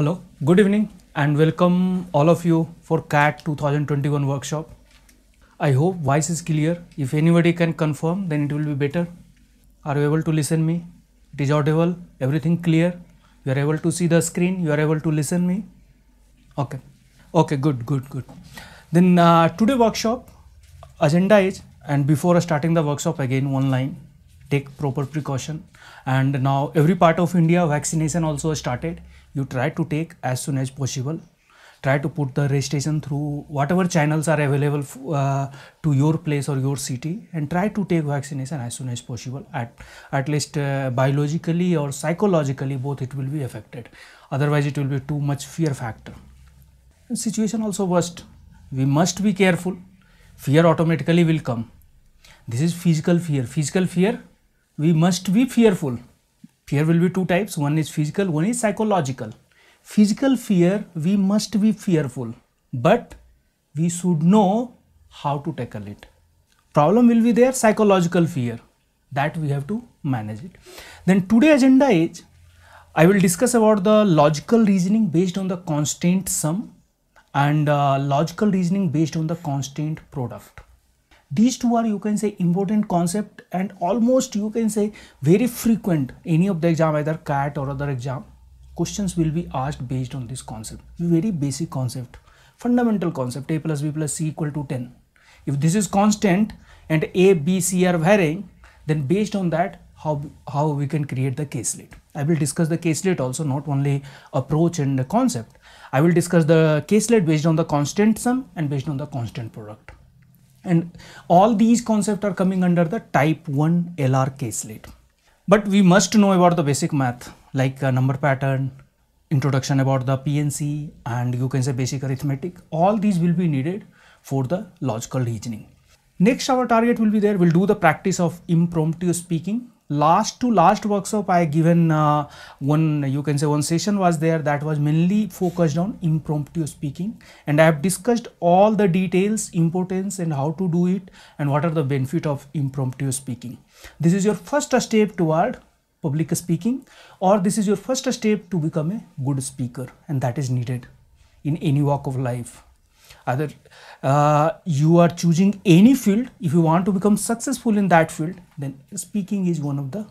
Hello, good evening and welcome all of you for CAT 2021 workshop. I hope voice is clear. If anybody can confirm, then it will be better. Are you able to listen me? It is audible, everything clear. You are able to see the screen, you are able to listen me. Okay, okay, good, good, good. Then uh, today workshop agenda is, and before starting the workshop again online, take proper precaution. And now every part of India vaccination also started you try to take as soon as possible try to put the registration through whatever channels are available uh, to your place or your city and try to take vaccination as soon as possible at at least uh, biologically or psychologically both it will be affected otherwise it will be too much fear factor situation also worst we must be careful fear automatically will come this is physical fear physical fear we must be fearful Fear will be two types. One is physical, one is psychological. Physical fear, we must be fearful, but we should know how to tackle it. Problem will be there, psychological fear that we have to manage it. Then today agenda is I will discuss about the logical reasoning based on the constant sum and uh, logical reasoning based on the constant product these two are you can say important concept and almost you can say very frequent any of the exam either cat or other exam questions will be asked based on this concept very basic concept fundamental concept a plus b plus c equal to 10 if this is constant and a b c are varying then based on that how how we can create the caselet i will discuss the caselet also not only approach and the concept i will discuss the caselet based on the constant sum and based on the constant product and all these concepts are coming under the type 1 LR caselet. But we must know about the basic math like uh, number pattern, introduction about the PNC and you can say basic arithmetic. All these will be needed for the logical reasoning. Next our target will be there, we'll do the practice of impromptu speaking last to last workshop I given uh, one you can say one session was there that was mainly focused on impromptu speaking and I have discussed all the details importance and how to do it and what are the benefit of impromptu speaking. This is your first step toward public speaking or this is your first step to become a good speaker and that is needed in any walk of life either uh, you are choosing any field if you want to become successful in that field then speaking is one of the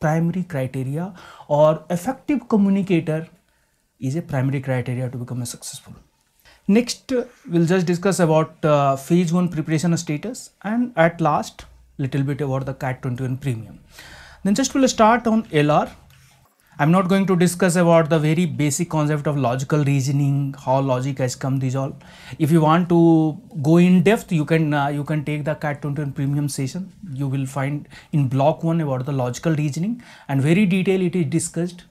primary criteria or effective communicator is a primary criteria to become a successful next uh, we'll just discuss about uh, phase one preparation status and at last little bit about the cat 21 premium then just we'll start on lr I'm not going to discuss about the very basic concept of logical reasoning, how logic has come these all. If you want to go in depth, you can uh, you can take the CAT 21 premium session. You will find in block one about the logical reasoning and very detail it is discussed.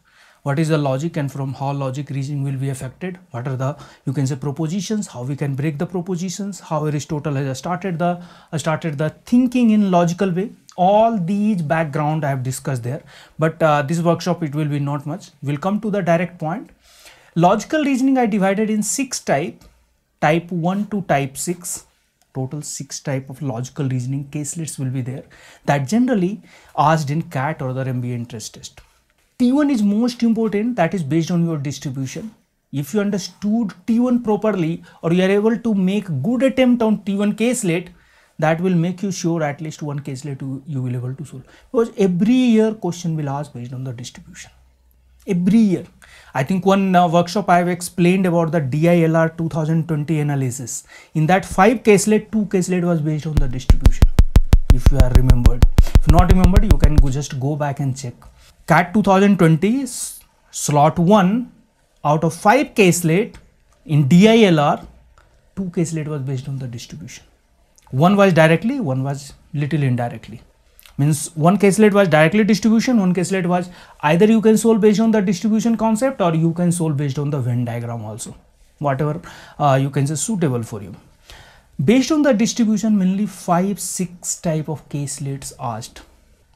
What is the logic and from how logic reasoning will be affected? What are the you can say propositions? How we can break the propositions? How Aristotle has started the started the thinking in logical way? all these background I have discussed there, but uh, this workshop it will be not much. We'll come to the direct point. Logical reasoning I divided in six type, type 1 to type 6, total six type of logical reasoning caselets will be there that generally asked in CAT or other MBA interest test. T1 is most important that is based on your distribution. If you understood T1 properly or you are able to make good attempt on T1 caselet, that will make you sure at least one case later you will able to solve because every year question will ask based on the distribution every year i think one uh, workshop i have explained about the dilr 2020 analysis in that five caselet two caselet was based on the distribution if you are remembered if not remembered you can go, just go back and check cat 2020 slot 1 out of 5 caselet in dilr 2 caselet was based on the distribution one was directly, one was little indirectly. Means one caselet was directly distribution, one caselet was either you can solve based on the distribution concept or you can solve based on the Venn diagram also. Whatever uh, you can say suitable for you. Based on the distribution mainly 5-6 type of caselets asked.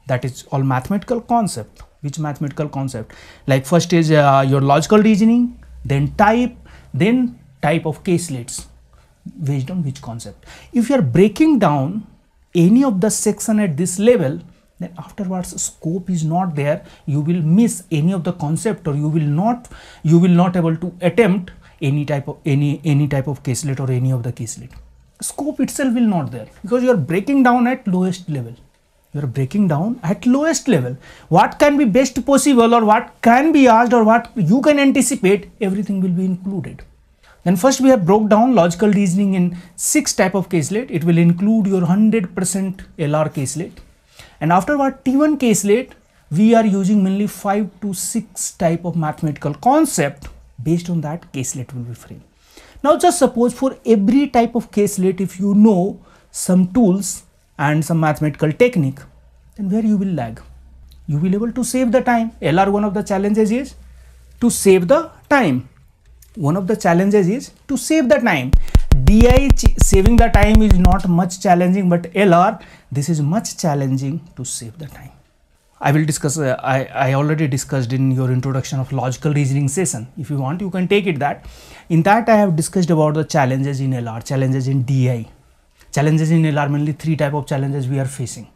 That is all mathematical concept. Which mathematical concept? Like first is uh, your logical reasoning, then type, then type of caselets based on which concept. If you are breaking down any of the section at this level, then afterwards scope is not there. You will miss any of the concept or you will not, you will not able to attempt any type of any any type of caselet or any of the caselet. Scope itself will not there because you are breaking down at lowest level. You are breaking down at lowest level. What can be best possible or what can be asked or what you can anticipate, everything will be included. Then first we have broke down logical reasoning in six type of caselet. It will include your 100% LR caselet. And after our T1 caselet, we are using mainly five to six type of mathematical concept based on that caselet will be framed. Now just suppose for every type of caselet, if you know some tools and some mathematical technique, then where you will lag? You will able to save the time. LR one of the challenges is to save the time one of the challenges is to save the time di saving the time is not much challenging but lr this is much challenging to save the time i will discuss uh, I, I already discussed in your introduction of logical reasoning session if you want you can take it that in that i have discussed about the challenges in lr challenges in di challenges in lr mainly three type of challenges we are facing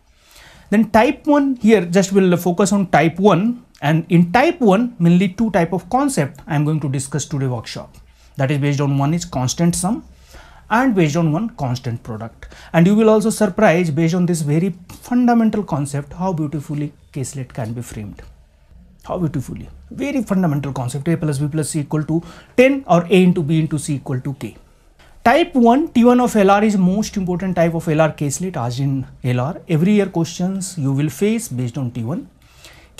then type 1 here just will focus on type 1 and in type 1, mainly two type of concept I am going to discuss today workshop. That is based on one is constant sum and based on one constant product. And you will also surprise based on this very fundamental concept how beautifully caselet can be framed. How beautifully. Very fundamental concept a plus b plus c equal to 10 or a into b into c equal to k. Type 1 T1 of LR is most important type of LR caselet as in LR. Every year questions you will face based on T1.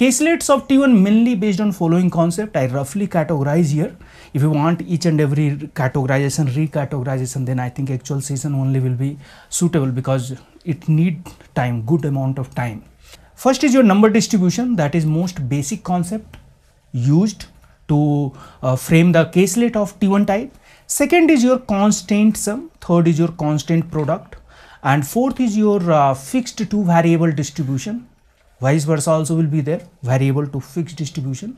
Caselets of T1 mainly based on following concept. I roughly categorize here. If you want each and every categorization, recategorization, then I think actual season only will be suitable because it need time, good amount of time. First is your number distribution. That is most basic concept used to uh, frame the caselet of T1 type. Second is your constant sum. Third is your constant product. And fourth is your uh, fixed two variable distribution vice versa also will be there variable to fixed distribution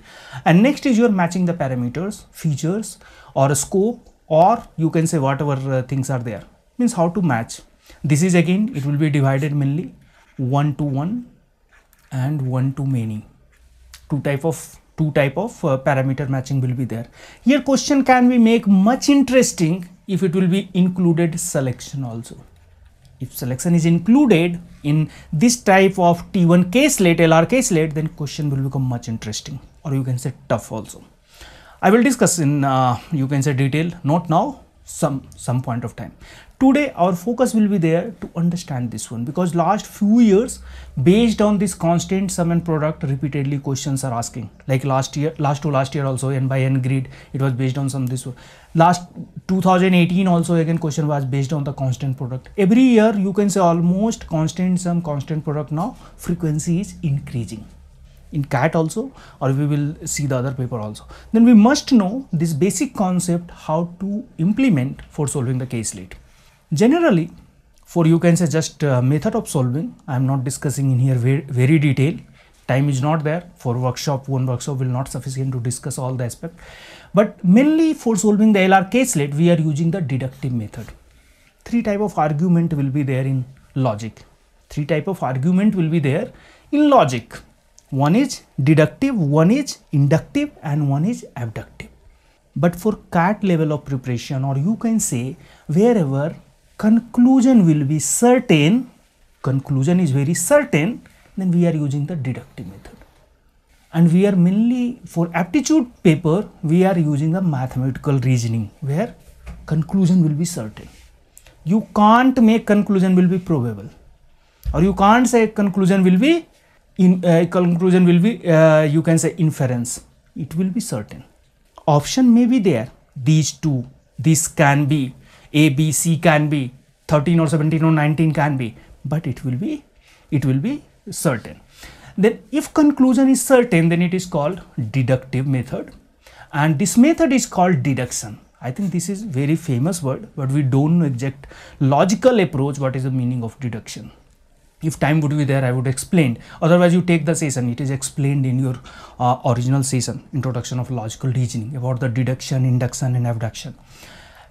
and next is your matching the parameters features or a scope or you can say whatever uh, things are there means how to match this is again it will be divided mainly one to one and one to many two type of two type of uh, parameter matching will be there here question can we make much interesting if it will be included selection also if selection is included in this type of T1 caselet, LR caselet, then question will become much interesting or you can say tough also. I will discuss in uh, you can say detail, not now, some, some point of time today our focus will be there to understand this one because last few years based on this constant sum and product repeatedly questions are asking like last year last to last year also n by n grid it was based on some this one last 2018 also again question was based on the constant product every year you can say almost constant sum constant product now frequency is increasing in cat also or we will see the other paper also then we must know this basic concept how to implement for solving the case late. Generally, for you can say just uh, method of solving, I am not discussing in here very, very detail. Time is not there for workshop, one workshop will not sufficient to discuss all the aspect. But mainly for solving the LR caselet, we are using the deductive method. Three type of argument will be there in logic. Three type of argument will be there in logic one is deductive, one is inductive and one is abductive. But for CAT level of preparation or you can say wherever conclusion will be certain, conclusion is very certain, then we are using the deductive method. And we are mainly for aptitude paper, we are using the mathematical reasoning where conclusion will be certain. You can't make conclusion will be probable or you can't say conclusion will be in uh, conclusion will be uh, you can say inference it will be certain option may be there these two this can be a, B, C can be 13 or 17 or 19 can be, but it will be, it will be certain. Then if conclusion is certain, then it is called deductive method. And this method is called deduction. I think this is very famous word, but we don't know exact logical approach. What is the meaning of deduction? If time would be there, I would explain. Otherwise, you take the session. It is explained in your uh, original session, introduction of logical reasoning about the deduction, induction and abduction.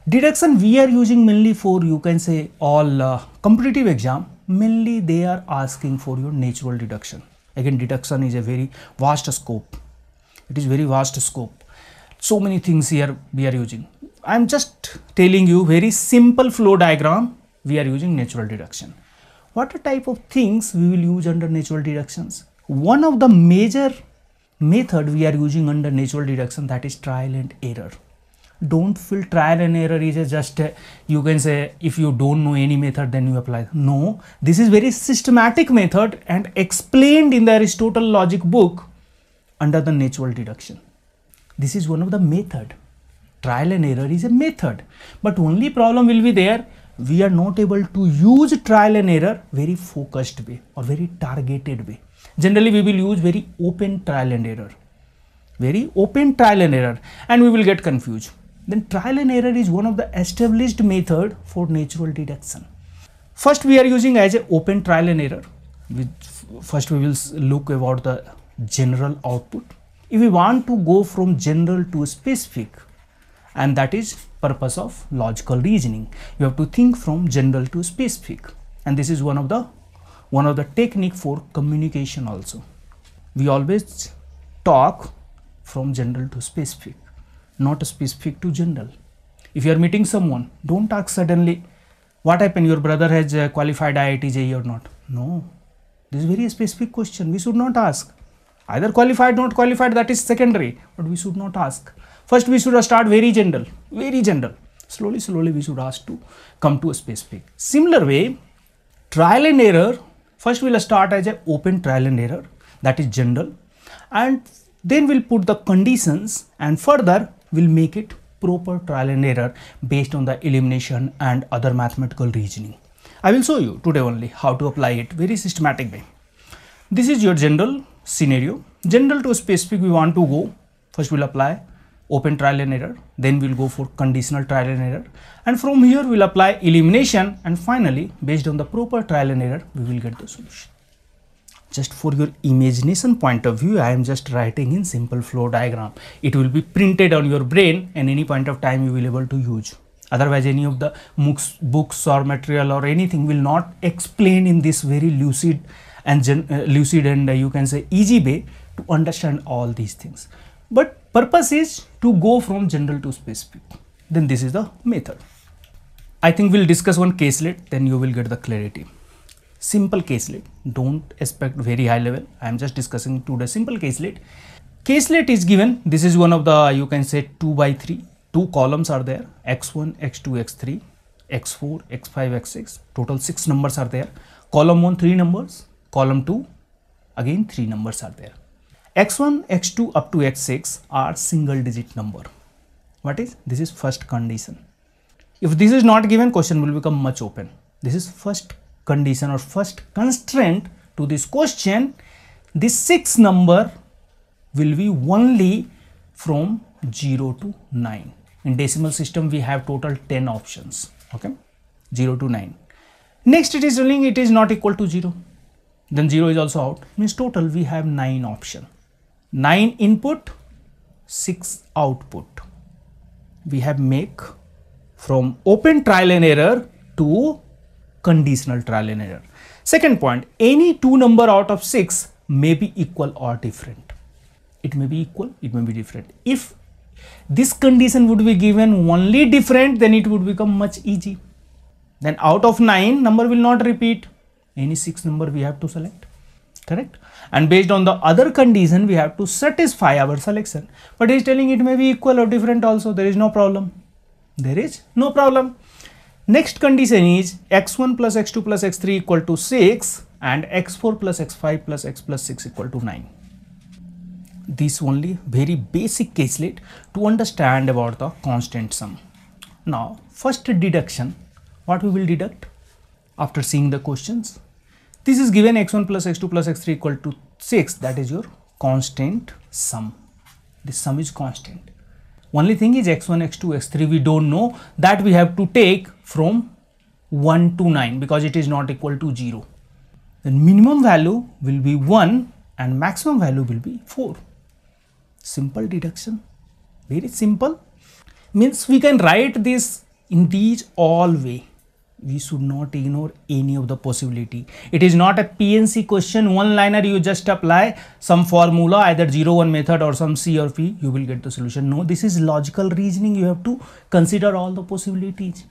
Deduction we are using mainly for you can say all uh, competitive exam mainly they are asking for your natural deduction. Again deduction is a very vast scope. It is very vast scope. So many things here we are using. I am just telling you very simple flow diagram we are using natural deduction. What type of things we will use under natural deductions? One of the major method we are using under natural deduction that is trial and error don't feel trial and error is a just uh, you can say if you don't know any method then you apply no this is very systematic method and explained in the aristotle logic book under the natural deduction this is one of the method trial and error is a method but only problem will be there we are not able to use trial and error very focused way or very targeted way generally we will use very open trial and error very open trial and error and we will get confused then trial and error is one of the established method for natural deduction. First we are using as a open trial and error. first we will look about the general output. If we want to go from general to specific and that is purpose of logical reasoning. You have to think from general to specific and this is one of the one of the technique for communication also. We always talk from general to specific not specific to general. If you are meeting someone, don't ask suddenly, what happened, your brother has uh, qualified IIT or not. No, this is very specific question, we should not ask. Either qualified, not qualified, that is secondary, but we should not ask. First, we should start very general, very general. Slowly, slowly, we should ask to come to a specific. Similar way, trial and error, first we'll start as a open trial and error, that is general. And then we'll put the conditions and further will make it proper trial and error based on the elimination and other mathematical reasoning. I will show you today only how to apply it very systematic way. This is your general scenario. General to specific we want to go. First we'll apply open trial and error then we'll go for conditional trial and error and from here we'll apply elimination and finally based on the proper trial and error we will get the solution just for your imagination point of view I am just writing in simple flow diagram it will be printed on your brain and any point of time you will be able to use otherwise any of the books or material or anything will not explain in this very lucid and uh, lucid and uh, you can say easy way to understand all these things but purpose is to go from general to specific then this is the method i think we'll discuss one caselet then you will get the clarity simple caselet. Don't expect very high level. I am just discussing today simple caselet. Caselet is given. This is one of the, you can say 2 by 3. Two columns are there, x1, x2, x3, x4, x5, x6. Total 6 numbers are there. Column 1, 3 numbers. Column 2, again 3 numbers are there. x1, x2 up to x6 are single digit number. What is? This is first condition. If this is not given, question will become much open. This is first condition or first constraint to this question, this 6 number will be only from 0 to 9. In decimal system, we have total 10 options, okay, 0 to 9. Next, it is telling it is not equal to 0. Then 0 is also out, means total we have 9 option. 9 input, 6 output. We have make from open trial and error to conditional trial and error. Second point, any two number out of six may be equal or different. It may be equal, it may be different. If this condition would be given only different, then it would become much easy. Then out of nine, number will not repeat. Any six number we have to select, correct? And based on the other condition, we have to satisfy our selection. But he is telling it may be equal or different also, there is no problem. There is no problem Next condition is x1 plus x2 plus x3 equal to 6 and x4 plus x5 plus x plus 6 equal to 9. This only very basic caselet to understand about the constant sum. Now first deduction what we will deduct after seeing the questions. This is given x1 plus x2 plus x3 equal to 6 that is your constant sum. This sum is constant. Only thing is x1, x2, x3 we don't know that we have to take from 1 to 9 because it is not equal to 0. Then minimum value will be 1 and maximum value will be 4. Simple deduction, very simple. Means we can write this in these all way. We should not ignore any of the possibility. It is not a PNC question, one liner you just apply some formula either 0 1 method or some C or P you will get the solution. No, this is logical reasoning you have to consider all the possibilities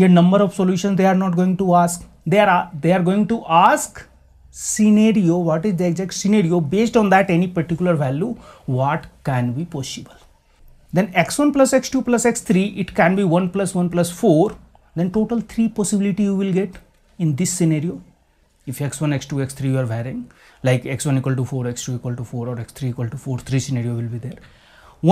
here number of solutions they are not going to ask they are they are going to ask scenario what is the exact scenario based on that any particular value what can be possible then x1 plus x2 plus x3 it can be 1 plus 1 plus 4 then total three possibility you will get in this scenario if x1 x2 x3 you are varying like x1 equal to 4 x2 equal to 4 or x3 equal to 4 three scenario will be there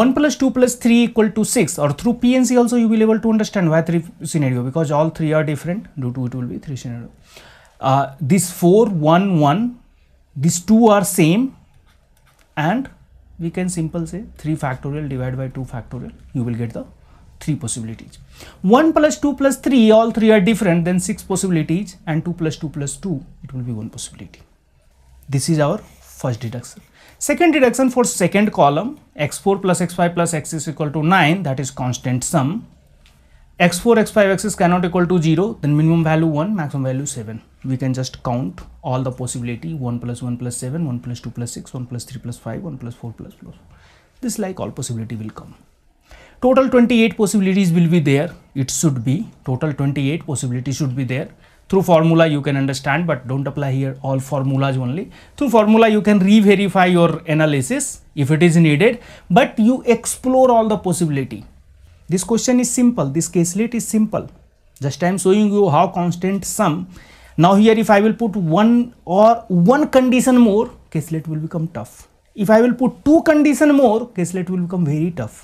1 plus 2 plus 3 equal to 6 or through PNC also you will be able to understand why 3 scenario because all 3 are different due to it will be 3 scenario. Uh, this 4, 1, 1, these 2 are same and we can simple say 3 factorial divided by 2 factorial you will get the 3 possibilities. 1 plus 2 plus 3 all 3 are different then 6 possibilities and 2 plus 2 plus 2 it will be 1 possibility. This is our first deduction. Second deduction for second column x4 plus x5 plus x is equal to 9 that is constant sum. x4 x5 x is cannot equal to 0 then minimum value 1 maximum value 7. We can just count all the possibility 1 plus 1 plus 7 1 plus 2 plus 6 1 plus 3 plus 5 1 plus 4 plus 4. This like all possibility will come total 28 possibilities will be there it should be total 28 possibilities should be there through formula you can understand but don't apply here all formulas only through formula you can re-verify your analysis if it is needed but you explore all the possibility this question is simple this caselet is simple just i am showing you how constant sum now here if i will put one or one condition more caselet will become tough if i will put two condition more caselet will become very tough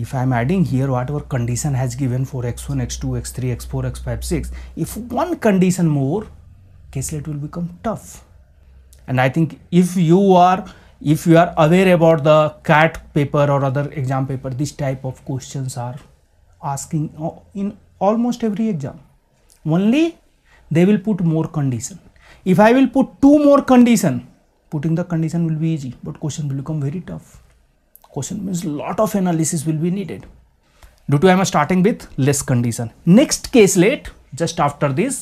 if I'm adding here whatever condition has given for x1, x2, x3, x4, x5, 6, if one condition more, caselet will become tough. And I think if you are if you are aware about the CAT paper or other exam paper, this type of questions are asking in almost every exam. Only they will put more condition. If I will put two more condition, putting the condition will be easy, but question will become very tough question means lot of analysis will be needed due to I am starting with less condition next case late just after this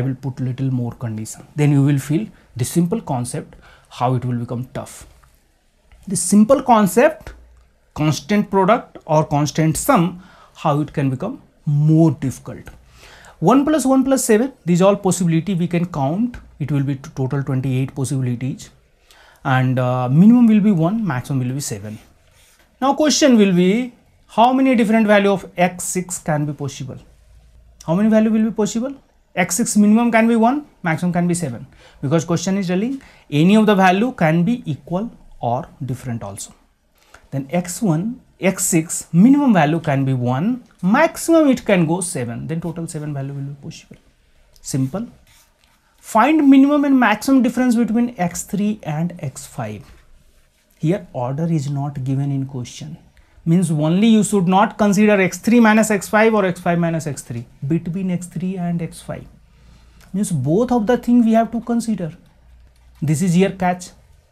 I will put little more condition then you will feel the simple concept how it will become tough the simple concept constant product or constant sum how it can become more difficult 1 plus 1 plus 7 these all possibility we can count it will be total 28 possibilities and uh, minimum will be 1 maximum will be 7 now question will be how many different value of x6 can be possible how many value will be possible x6 minimum can be 1 maximum can be 7 because question is telling any of the value can be equal or different also then x1 x6 minimum value can be 1 maximum it can go 7 then total 7 value will be possible simple Find minimum and maximum difference between x3 and x5. Here order is not given in question. Means only you should not consider x3 minus x5 or x5 minus x3. Between x3 and x5. Means both of the thing we have to consider. This is your catch.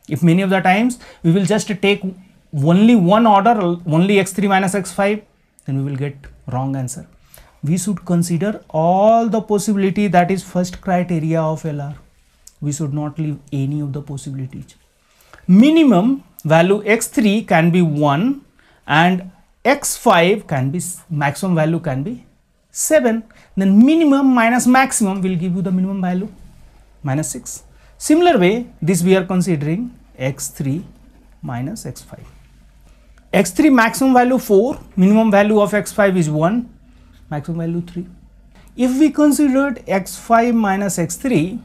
If many of the times we will just take only one order, only x3 minus x5, then we will get wrong answer we should consider all the possibility that is first criteria of LR. We should not leave any of the possibilities. Minimum value x3 can be 1 and x5 can be maximum value can be 7 then minimum minus maximum will give you the minimum value minus 6 similar way this we are considering x3 minus x5 x3 maximum value 4 minimum value of x5 is 1 maximum value 3. If we considered x5 minus x3,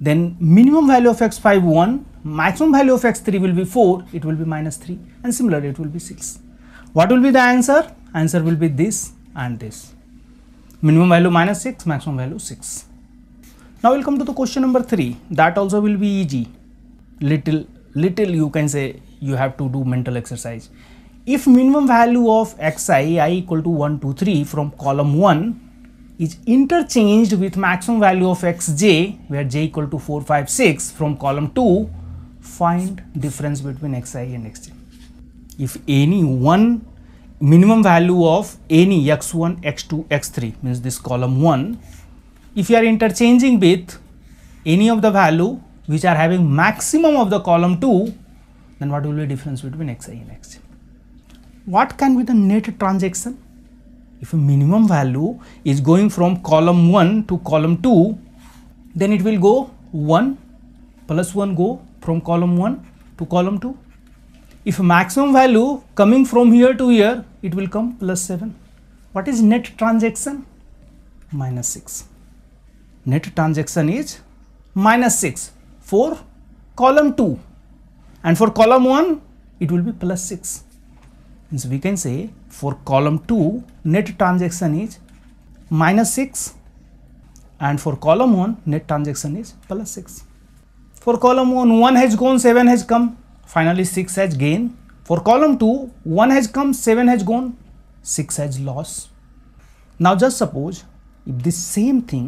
then minimum value of x5 1, maximum value of x3 will be 4, it will be minus 3 and similarly it will be 6. What will be the answer? Answer will be this and this. Minimum value minus 6, maximum value 6. Now we'll come to the question number 3 that also will be easy. Little, little you can say you have to do mental exercise if minimum value of xi i equal to 1 2 3 from column 1 is interchanged with maximum value of xj where j equal to 4 5 6 from column 2 find difference between xi and xj if any one minimum value of any x1 x2 x3 means this column 1 if you are interchanging with any of the value which are having maximum of the column 2 then what will be difference between xi and xj what can be the net transaction? If a minimum value is going from column 1 to column 2, then it will go 1 plus 1 go from column 1 to column 2. If a maximum value coming from here to here, it will come plus 7. What is net transaction? Minus 6. Net transaction is minus 6 for column 2 and for column 1 it will be plus 6 means we can say for column 2 net transaction is minus 6 and for column 1 net transaction is plus 6 for column 1 1 has gone 7 has come finally 6 has gained for column 2 1 has come 7 has gone 6 has lost now just suppose if this same thing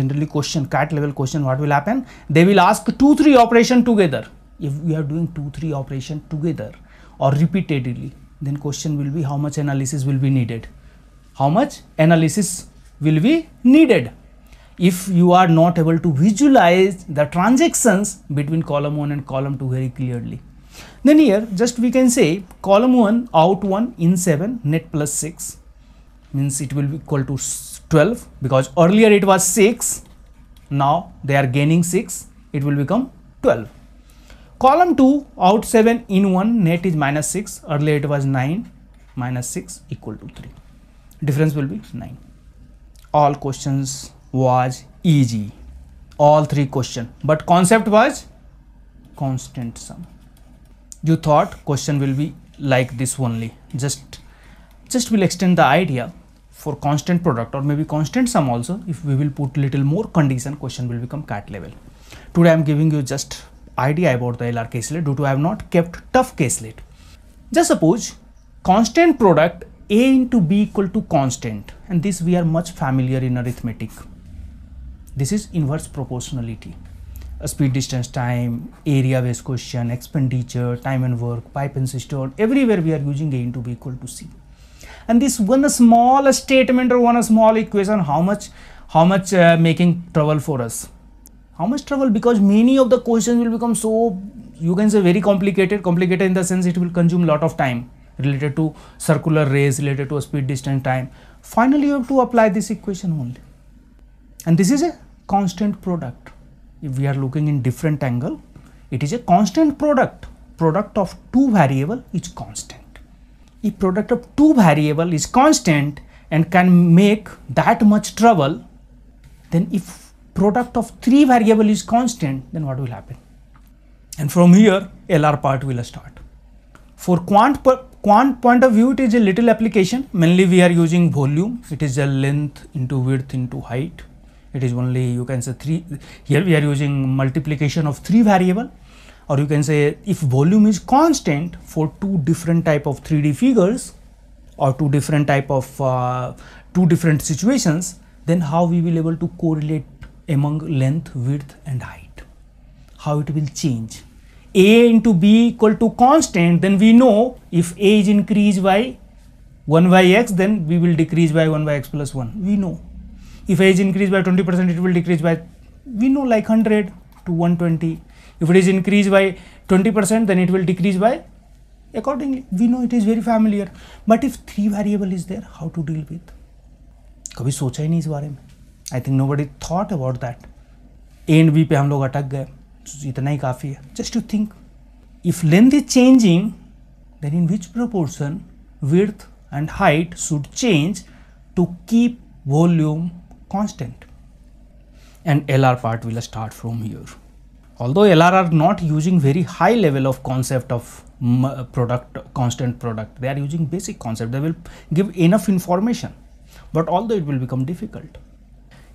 generally question cat level question what will happen they will ask 2 3 operation together if we are doing 2 3 operation together or repeatedly then question will be how much analysis will be needed how much analysis will be needed if you are not able to visualize the transactions between column 1 and column 2 very clearly then here just we can say column 1 out 1 in 7 net plus 6 means it will be equal to 12 because earlier it was 6 now they are gaining 6 it will become 12 Column 2 out 7 in 1 net is minus 6 earlier it was 9 minus 6 equal to 3 difference will be 9 all questions was easy all three question but concept was constant sum you thought question will be like this only just just will extend the idea for constant product or maybe constant sum also if we will put little more condition question will become cat level today i'm giving you just idea about the LR caselet due to I have not kept tough caselet. Just suppose constant product A into B equal to constant and this we are much familiar in arithmetic. This is inverse proportionality. A speed distance time, area based question, expenditure, time and work, pipe and cistern, everywhere we are using A into B equal to C. And this one small statement or one small equation how much how much uh, making trouble for us how much trouble because many of the questions will become so you can say very complicated complicated in the sense it will consume lot of time related to circular rays related to speed distance time finally you have to apply this equation only and this is a constant product if we are looking in different angle it is a constant product product of two variable is constant if product of two variable is constant and can make that much trouble then if product of three variable is constant, then what will happen? And from here, LR part will start. For quant, quant point of view, it is a little application. Mainly we are using volume. It is a length into width into height. It is only, you can say three, here we are using multiplication of three variable or you can say if volume is constant for two different type of 3D figures or two different type of uh, two different situations, then how we will able to correlate among length, width and height. How it will change? A into B equal to constant, then we know if A is increase by 1 by x, then we will decrease by 1 by x plus 1. We know. If A is increase by 20%, it will decrease by, we know like 100 to 120. If it is increase by 20%, then it will decrease by accordingly. We know it is very familiar. But if three variable is there, how to deal with? kabhi socha hi nahi is bare mein I think nobody thought about that. That A and B पे हम लोग अटक गए इतना ही काफ़ी है just you think if length is changing then in which proportion width and height should change to keep volume constant and LR part will start from here. Although LR are not using very high level of concept of uh, product constant product they are using basic concept they will give enough information but although it will become difficult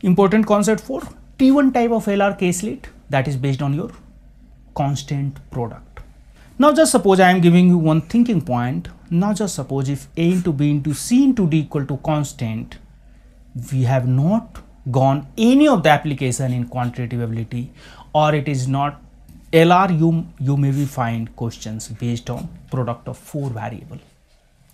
important concept for T1 type of LR case that is based on your constant product. Now just suppose I am giving you one thinking point. Now just suppose if A into B into C into D equal to constant, we have not gone any of the application in quantitative ability or it is not LR you, you may be find questions based on product of four variable.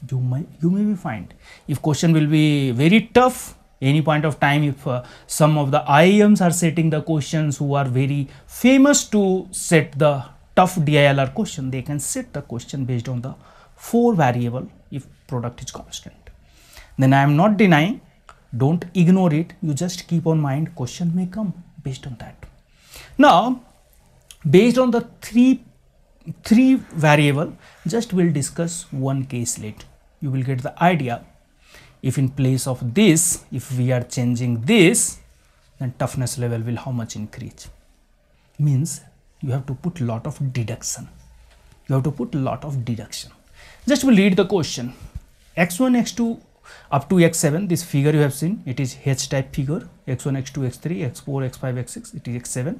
You may, you may be find if question will be very tough any point of time if uh, some of the IIMs are setting the questions who are very famous to set the tough DILR question, they can set the question based on the four variable if product is constant. Then I am not denying, don't ignore it, you just keep on mind question may come based on that. Now, based on the three three variable, just we'll discuss one case later. You will get the idea if in place of this if we are changing this then toughness level will how much increase means you have to put lot of deduction you have to put lot of deduction just will read the question x1 x2 up to x7 this figure you have seen it is h type figure x1 x2 x3 x4 x5 x6 it is x7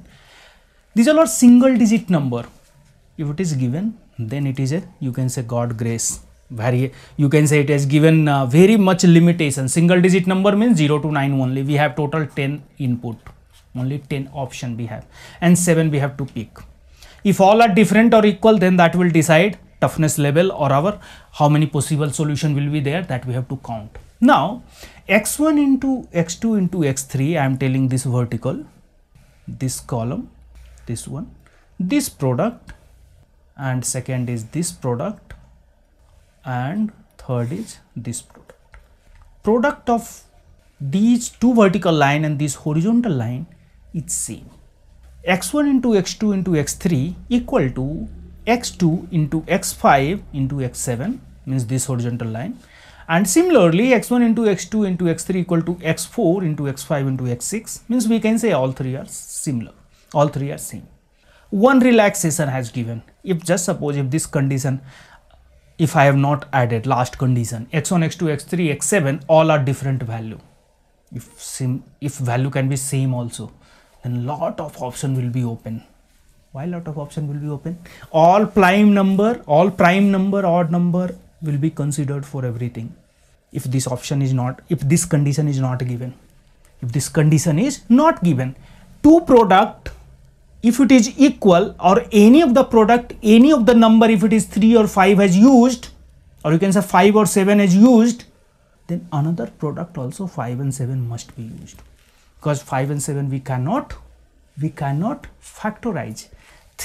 these are not single digit number if it is given then it is a you can say god grace very you can say it has given uh, very much limitation single digit number means 0 to 9 only we have total 10 input only 10 option we have and 7 we have to pick if all are different or equal then that will decide toughness level or our how many possible solution will be there that we have to count now x1 into x2 into x3 i am telling this vertical this column this one this product and second is this product and third is this product. Product of these two vertical line and this horizontal line is same. x1 into x2 into x3 equal to x2 into x5 into x7 means this horizontal line and similarly x1 into x2 into x3 equal to x4 into x5 into x6 means we can say all three are similar all three are same one relaxation has given if just suppose if this condition if I have not added last condition x1, x2, x3, x7 all are different value. If, same, if value can be same also then lot of option will be open. Why lot of option will be open? All prime number, all prime number, odd number will be considered for everything. If this option is not, if this condition is not given, if this condition is not given, two product if it is equal or any of the product any of the number if it is 3 or 5 has used or you can say 5 or 7 has used then another product also 5 and 7 must be used because 5 and 7 we cannot we cannot factorize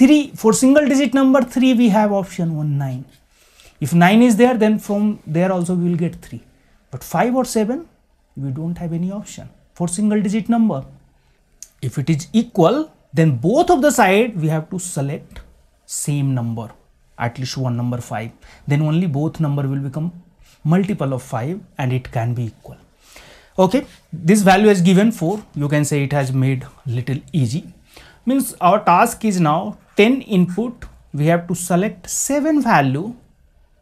3 for single digit number 3 we have option 1 9 if 9 is there then from there also we will get 3 but 5 or 7 we don't have any option for single digit number if it is equal then both of the side we have to select same number at least one number 5 then only both number will become multiple of 5 and it can be equal okay this value is given 4 you can say it has made little easy means our task is now 10 input we have to select 7 value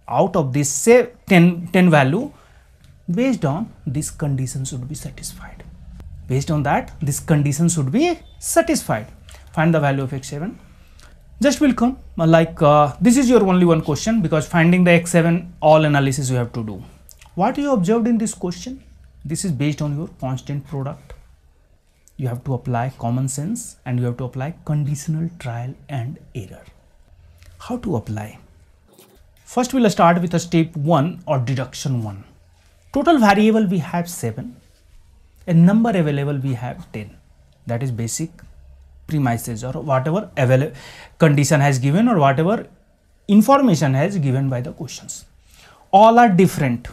out of this say 10 10 value based on this condition should be satisfied based on that this condition should be satisfied find the value of x7 just will come uh, like uh, this is your only one question because finding the x7 all analysis you have to do what you observed in this question this is based on your constant product you have to apply common sense and you have to apply conditional trial and error how to apply first we'll start with a step 1 or deduction 1 total variable we have 7 and number available we have 10 that is basic premises or whatever available condition has given or whatever information has given by the questions. All are different.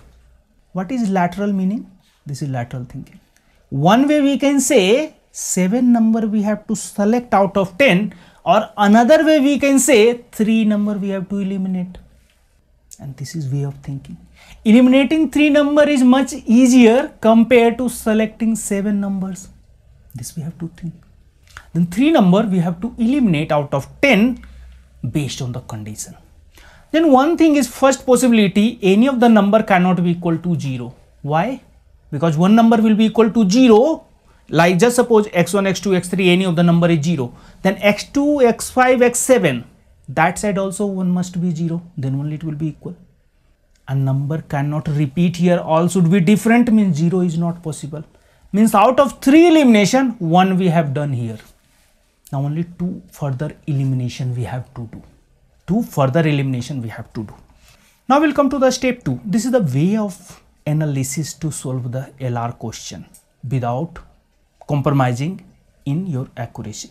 What is lateral meaning? This is lateral thinking. One way we can say 7 number we have to select out of 10 or another way we can say 3 number we have to eliminate and this is way of thinking. Eliminating 3 number is much easier compared to selecting 7 numbers. This we have to think then 3 number we have to eliminate out of 10 based on the condition. Then one thing is first possibility any of the number cannot be equal to 0. Why? Because one number will be equal to 0 like just suppose x1, x2, x3 any of the number is 0 then x2, x5, x7 that side also one must be 0 then only it will be equal. A number cannot repeat here all should be different means 0 is not possible means out of 3 elimination 1 we have done here now only two further elimination we have to do two further elimination we have to do now we'll come to the step two this is the way of analysis to solve the lr question without compromising in your accuracy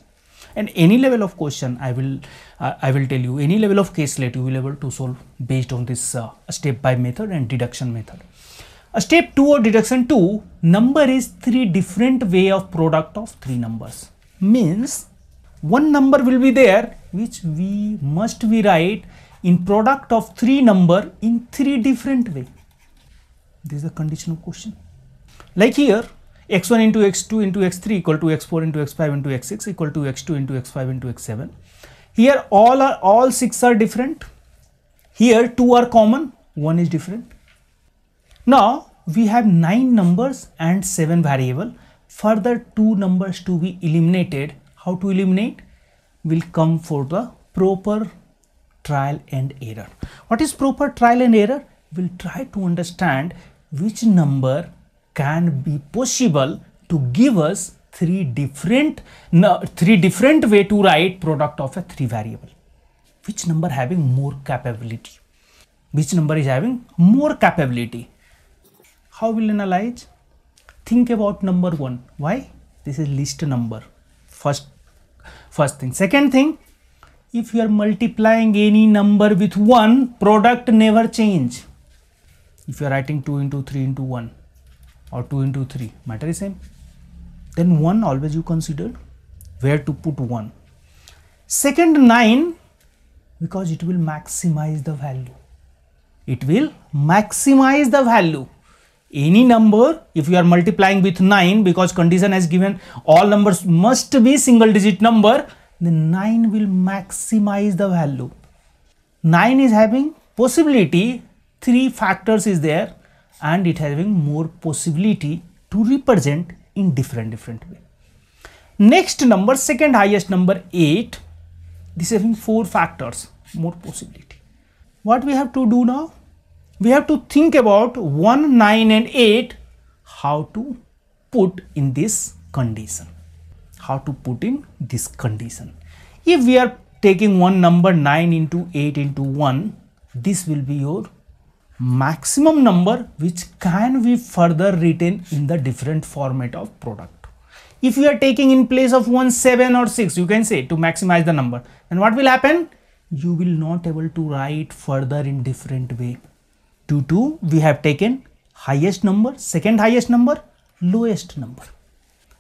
and any level of question i will uh, i will tell you any level of case let you will able to solve based on this uh, step by method and deduction method a uh, step 2 or deduction 2 number is three different way of product of three numbers means one number will be there which we must be write in product of three number in three different way. This is a conditional question. Like here x1 into x2 into x3 equal to x4 into x5 into x6 equal to x2 into x5 into x7. Here all are all six are different. Here two are common, one is different. Now we have nine numbers and seven variable. Further two numbers to be eliminated how to eliminate will come for the proper trial and error. What is proper trial and error? We'll try to understand which number can be possible to give us three different three different way to write product of a three variable. Which number having more capability? Which number is having more capability? How will analyze? Think about number one. Why? This is list number. First first thing second thing if you are multiplying any number with 1 product never change if you are writing 2 into 3 into 1 or 2 into 3 matter is same then 1 always you consider where to put 1 second 9 because it will maximize the value it will maximize the value any number if you are multiplying with 9 because condition has given all numbers must be single digit number then 9 will maximize the value 9 is having possibility three factors is there and it having more possibility to represent in different different way next number second highest number 8 this having four factors more possibility what we have to do now we have to think about 1, 9 and 8 how to put in this condition. How to put in this condition. If we are taking one number 9 into 8 into 1, this will be your maximum number which can be further written in the different format of product. If you are taking in place of 1, 7 or 6, you can say to maximize the number. And what will happen? You will not able to write further in different way 2 2 we have taken highest number, second highest number, lowest number.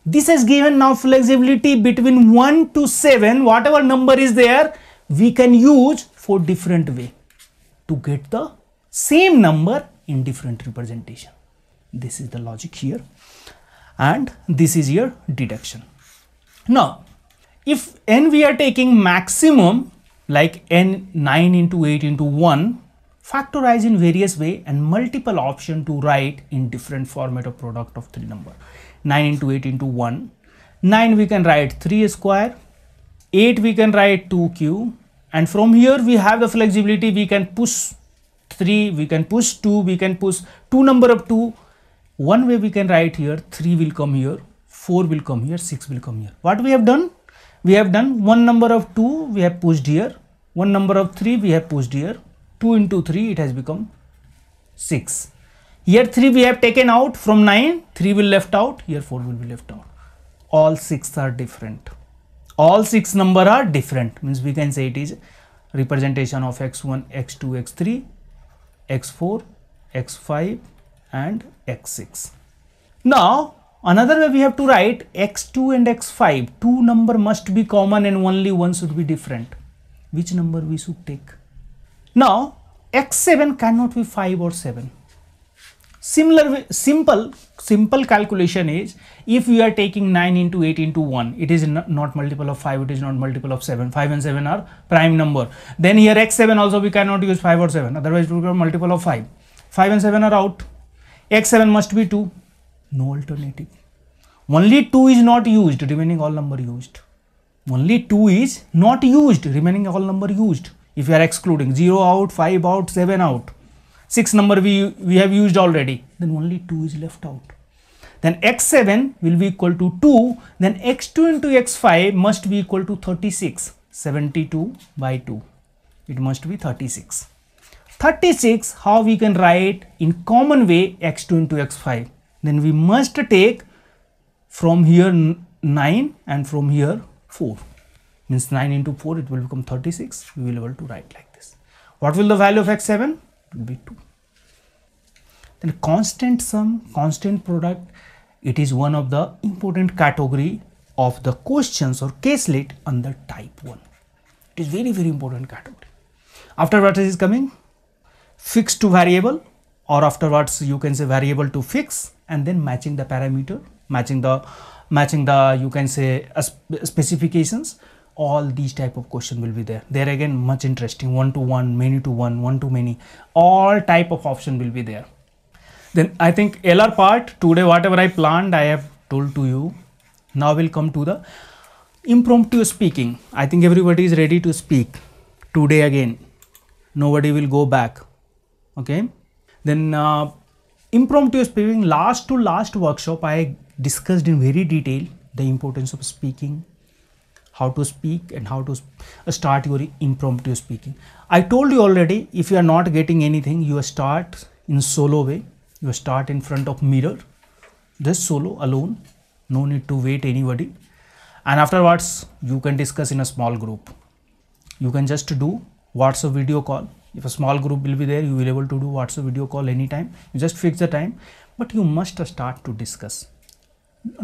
This has given now flexibility between 1 to 7 whatever number is there we can use for different way to get the same number in different representation. This is the logic here and this is your deduction. Now if n we are taking maximum like n 9 into 8 into 1 factorize in various way and multiple option to write in different format of product of three number 9 into 8 into 1 9 we can write 3 square 8 we can write 2q and from here we have the flexibility we can push 3 we can push 2 we can push 2 number of 2 one way we can write here 3 will come here 4 will come here 6 will come here what we have done we have done one number of 2 we have pushed here one number of 3 we have pushed here 2 into 3 it has become 6 here 3 we have taken out from 9 3 will left out here 4 will be left out all 6 are different all 6 number are different means we can say it is representation of x1 x2 x3 x4 x5 and x6 now another way we have to write x2 and x5 two number must be common and only one should be different which number we should take now, x7 cannot be 5 or 7. Similar, simple, simple calculation is if we are taking 9 into 8 into 1, it is not multiple of 5, it is not multiple of 7. 5 and 7 are prime number. Then here x7 also we cannot use 5 or 7, otherwise it will be multiple of 5. 5 and 7 are out. x7 must be 2. No alternative. Only 2 is not used, remaining all number used. Only 2 is not used, remaining all number used if you are excluding 0 out 5 out 7 out 6 number we we have used already then only 2 is left out then x7 will be equal to 2 then x2 into x5 must be equal to 36 72 by 2 it must be 36 36 how we can write in common way x2 into x5 then we must take from here 9 and from here 4 means 9 into 4 it will become 36 we will able to write like this what will the value of x7 it will be 2 then constant sum constant product it is one of the important category of the questions or caselet under type 1 it is very very important category after what is coming fixed to variable or afterwards you can say variable to fix and then matching the parameter matching the matching the you can say uh, specifications all these type of question will be there there again much interesting one to one many to one one to many all type of option will be there then i think lr part today whatever i planned i have told to you now we'll come to the impromptu speaking i think everybody is ready to speak today again nobody will go back okay then uh, impromptu speaking last to last workshop i discussed in very detail the importance of speaking how to speak and how to uh, start your impromptu speaking. I told you already if you are not getting anything you start in solo way. You start in front of mirror just solo alone no need to wait anybody and afterwards you can discuss in a small group. You can just do WhatsApp video call if a small group will be there you will able to do whatsapp video call anytime you just fix the time but you must start to discuss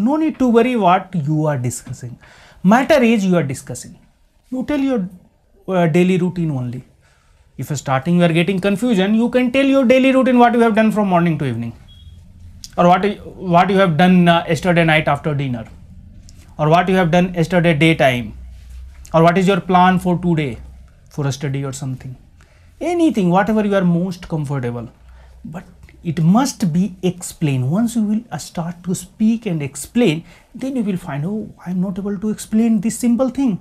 no need to worry what you are discussing matter is you are discussing you tell your uh, daily routine only if you are starting you are getting confusion you can tell your daily routine what you have done from morning to evening or what what you have done uh, yesterday night after dinner or what you have done yesterday daytime or what is your plan for today for a study or something anything whatever you are most comfortable but it must be explained once you will uh, start to speak and explain then you will find oh i'm not able to explain this simple thing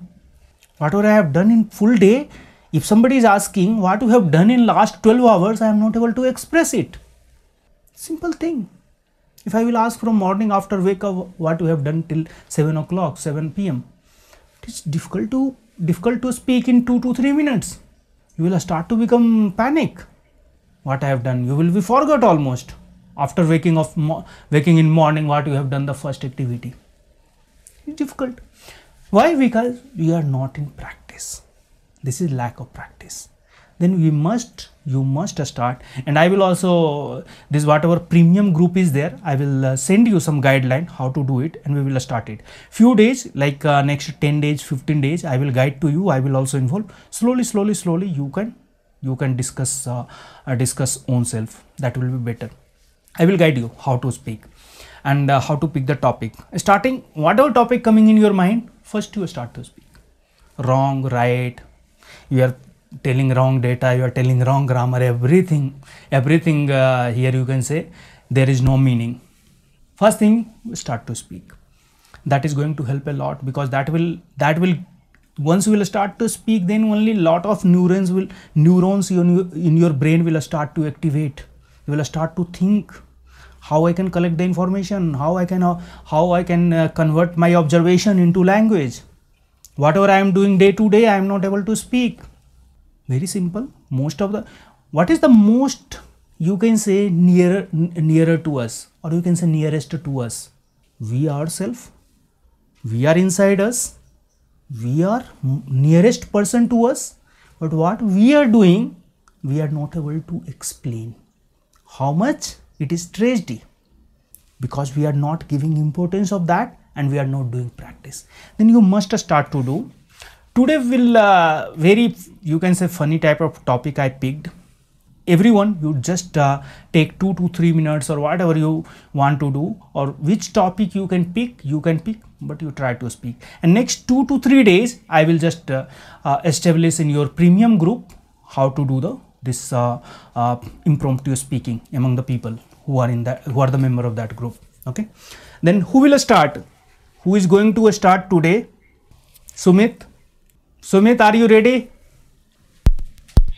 whatever i have done in full day if somebody is asking what you have done in last 12 hours i am not able to express it simple thing if i will ask from morning after wake up what you have done till 7 o'clock 7 pm it is difficult to difficult to speak in 2 to 3 minutes you will start to become panic what I have done. You will be forgot almost after waking of waking in morning what you have done the first activity. It's difficult. Why? Because we are not in practice. This is lack of practice. Then we must you must start and I will also this whatever premium group is there I will uh, send you some guideline how to do it and we will start it few days like uh, next 10 days 15 days I will guide to you I will also involve slowly slowly slowly you can you can discuss uh, discuss own self that will be better i will guide you how to speak and uh, how to pick the topic starting whatever topic coming in your mind first you start to speak wrong right you are telling wrong data you are telling wrong grammar everything everything uh, here you can say there is no meaning first thing start to speak that is going to help a lot because that will that will once you will start to speak then only lot of neurons will neurons in your brain will start to activate you will start to think how i can collect the information how i can how, uh, how i can uh, convert my observation into language whatever i am doing day to day i am not able to speak very simple most of the what is the most you can say nearer nearer to us or you can say nearest to us we ourselves we are inside us we are nearest person to us but what we are doing we are not able to explain how much it is tragedy because we are not giving importance of that and we are not doing practice then you must start to do today will uh, very you can say funny type of topic i picked everyone you just uh, take two to three minutes or whatever you want to do or which topic you can pick you can pick but you try to speak and next two to three days i will just uh, uh, establish in your premium group how to do the this uh, uh, impromptu speaking among the people who are in that who are the member of that group okay then who will start who is going to start today sumit sumit are you ready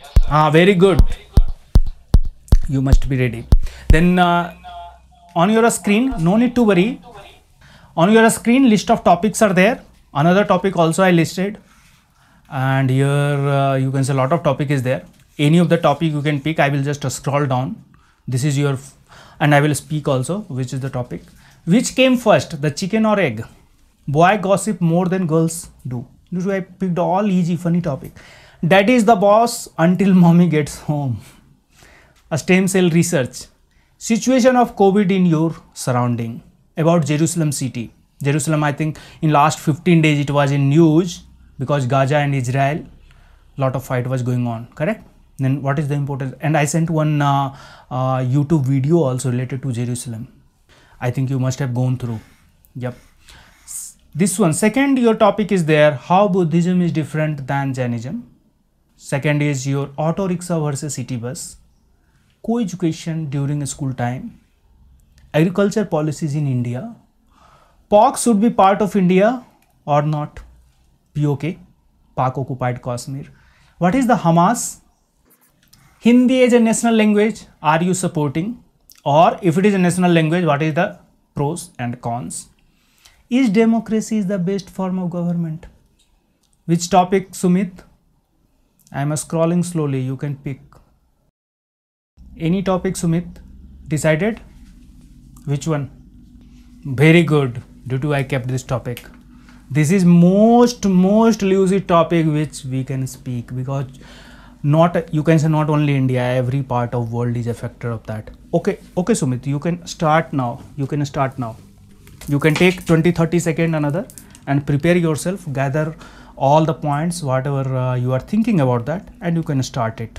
yes, ah very good you must be ready then uh, on your screen no need to worry on your screen list of topics are there another topic also i listed and here uh, you can see a lot of topic is there any of the topic you can pick i will just scroll down this is your and i will speak also which is the topic which came first the chicken or egg boy gossip more than girls do usually i picked all easy funny topic daddy is the boss until mommy gets home a stem cell research situation of covid in your surrounding about jerusalem city jerusalem i think in last 15 days it was in news because gaza and israel lot of fight was going on correct then what is the importance and i sent one uh, uh, youtube video also related to jerusalem i think you must have gone through yep this one second your topic is there how buddhism is different than jainism second is your auto rickshaw versus city bus co-education during school time, agriculture policies in India, POC should be part of India or not, POK, Pak occupied Kashmir. What is the Hamas? Hindi is a national language, are you supporting? Or if it is a national language, what is the pros and cons? Is democracy is the best form of government? Which topic, Sumit? I am scrolling slowly, you can pick. Any topic, Sumit? Decided? Which one? Very good. Due to I kept this topic. This is most most lucid topic which we can speak because not you can say not only India every part of world is affected of that. Okay, okay, Sumit, you can start now. You can start now. You can take 20-30 second another and prepare yourself. Gather all the points whatever uh, you are thinking about that and you can start it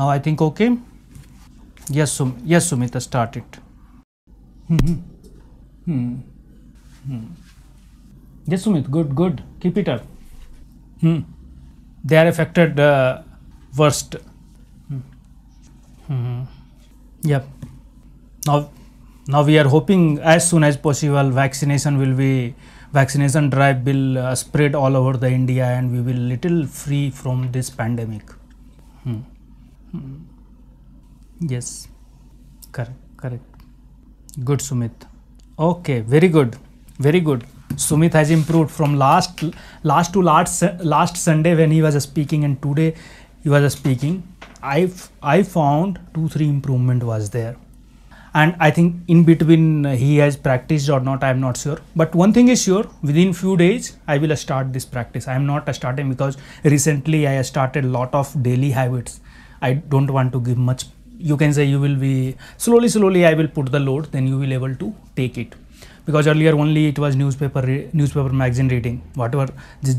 now i think okay Yes, Sum yes Sumita, start it. Hmm, hmm. hmm, yes, Sumit, good, good. Keep it up. Hmm. They are affected uh, worst. Hmm. hmm. Yep. Now, now we are hoping as soon as possible vaccination will be vaccination drive will uh, spread all over the India and we will little free from this pandemic. Hmm. Hmm yes correct correct good sumit okay very good very good sumit has improved from last last to last last sunday when he was speaking and today he was speaking i i found two three improvement was there and i think in between uh, he has practiced or not i am not sure but one thing is sure within few days i will start this practice i am not starting because recently i started lot of daily habits i don't want to give much you can say you will be slowly slowly I will put the load then you will able to take it because earlier only it was newspaper newspaper magazine reading whatever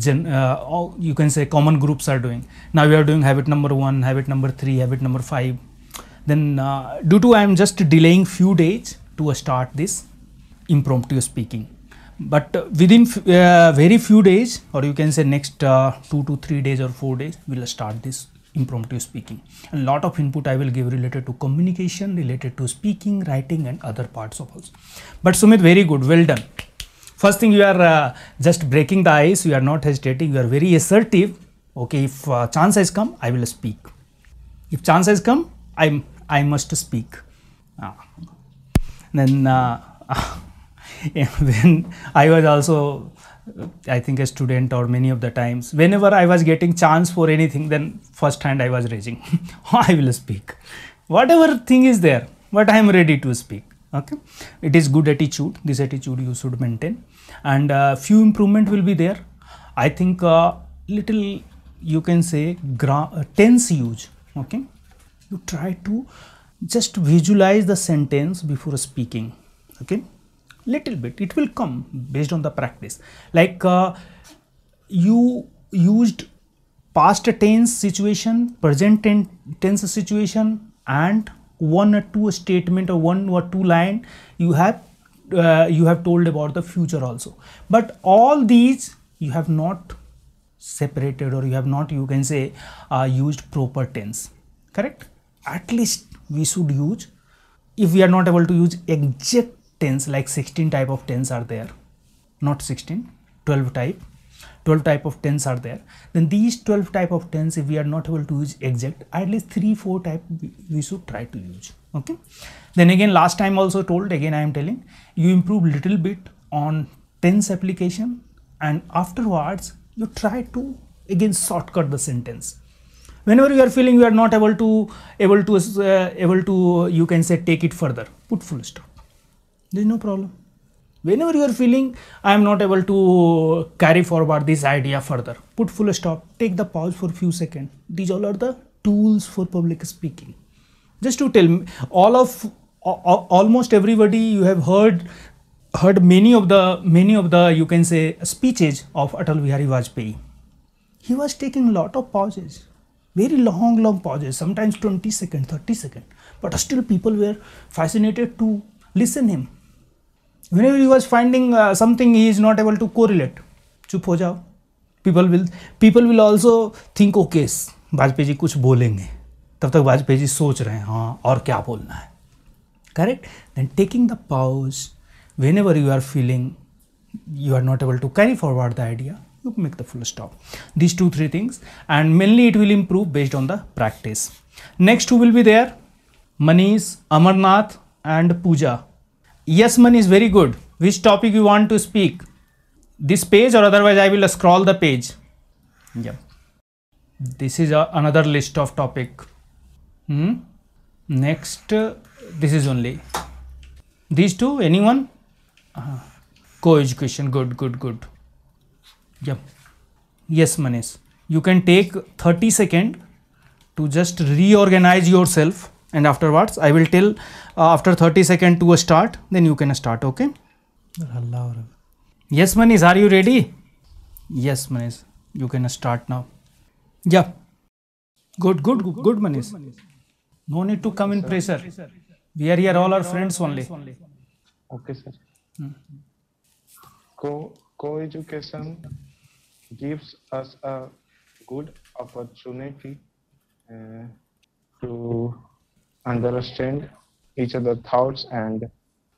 gen, uh, you can say common groups are doing now we are doing habit number 1 habit number 3 habit number 5 then uh, due to I am just delaying few days to start this impromptu speaking but within uh, very few days or you can say next uh, 2 to 3 days or 4 days we will start this impromptu speaking a lot of input i will give related to communication related to speaking writing and other parts of us. but sumit very good well done first thing you are uh, just breaking the ice you are not hesitating you are very assertive okay if uh, chance has come i will speak if chance has come i'm i must speak ah. then uh, when i was also I think a student or many of the times, whenever I was getting chance for anything, then first hand I was raising, I will speak. Whatever thing is there, but I am ready to speak. Okay, it is good attitude. This attitude you should maintain, and uh, few improvement will be there. I think uh, little you can say uh, tense use. Okay, you try to just visualize the sentence before speaking. Okay little bit it will come based on the practice like uh, you used past tense situation present tense situation and one or two statement or one or two line you have uh, you have told about the future also but all these you have not separated or you have not you can say uh, used proper tense correct at least we should use if we are not able to use exact tens like 16 type of tens are there not 16 12 type 12 type of tens are there then these 12 type of tens if we are not able to use exact at least 3 4 type we should try to use okay then again last time also told again i am telling you improve little bit on tens application and afterwards you try to again shortcut the sentence whenever you are feeling you are not able to able to uh, able to you can say take it further put full stop there is no problem whenever you are feeling i am not able to carry forward this idea further put full stop take the pause for few seconds these all are the tools for public speaking just to tell me, all of almost everybody you have heard heard many of the many of the you can say speeches of atal bihari vajpayee he was taking lot of pauses very long long pauses sometimes 20 second 30 second but still people were fascinated to listen him whenever he was finding uh, something he is not able to correlate चुप हो जाओ people will people will also think okay Vajpayee ji, कुछ बोलेंगे तब तक वाजपेयी जी सोच रहे हैं हाँ और क्या बोलना है Correct. Then taking the pause. Whenever you are feeling you are not able to carry forward the idea you make the full stop these two three things and mainly it will improve based on the practice next who will be there manish amarnath and puja Yes, man is very good. Which topic you want to speak? This page or otherwise I will scroll the page. Yeah. This is a, another list of topic. Hmm. Next, uh, this is only. These two, anyone? Uh, co-education, good, good, good. Yeah. Yes, Manish. You can take 30 second to just reorganize yourself and afterwards I will tell uh, after 30 second to a start then you can start okay yes Manish are you ready yes Manish you can start now yeah good good good, good Manish no need to come in pressure we are here all our friends only okay sir hmm. co co-education gives us a good opportunity uh, to understand each other thoughts and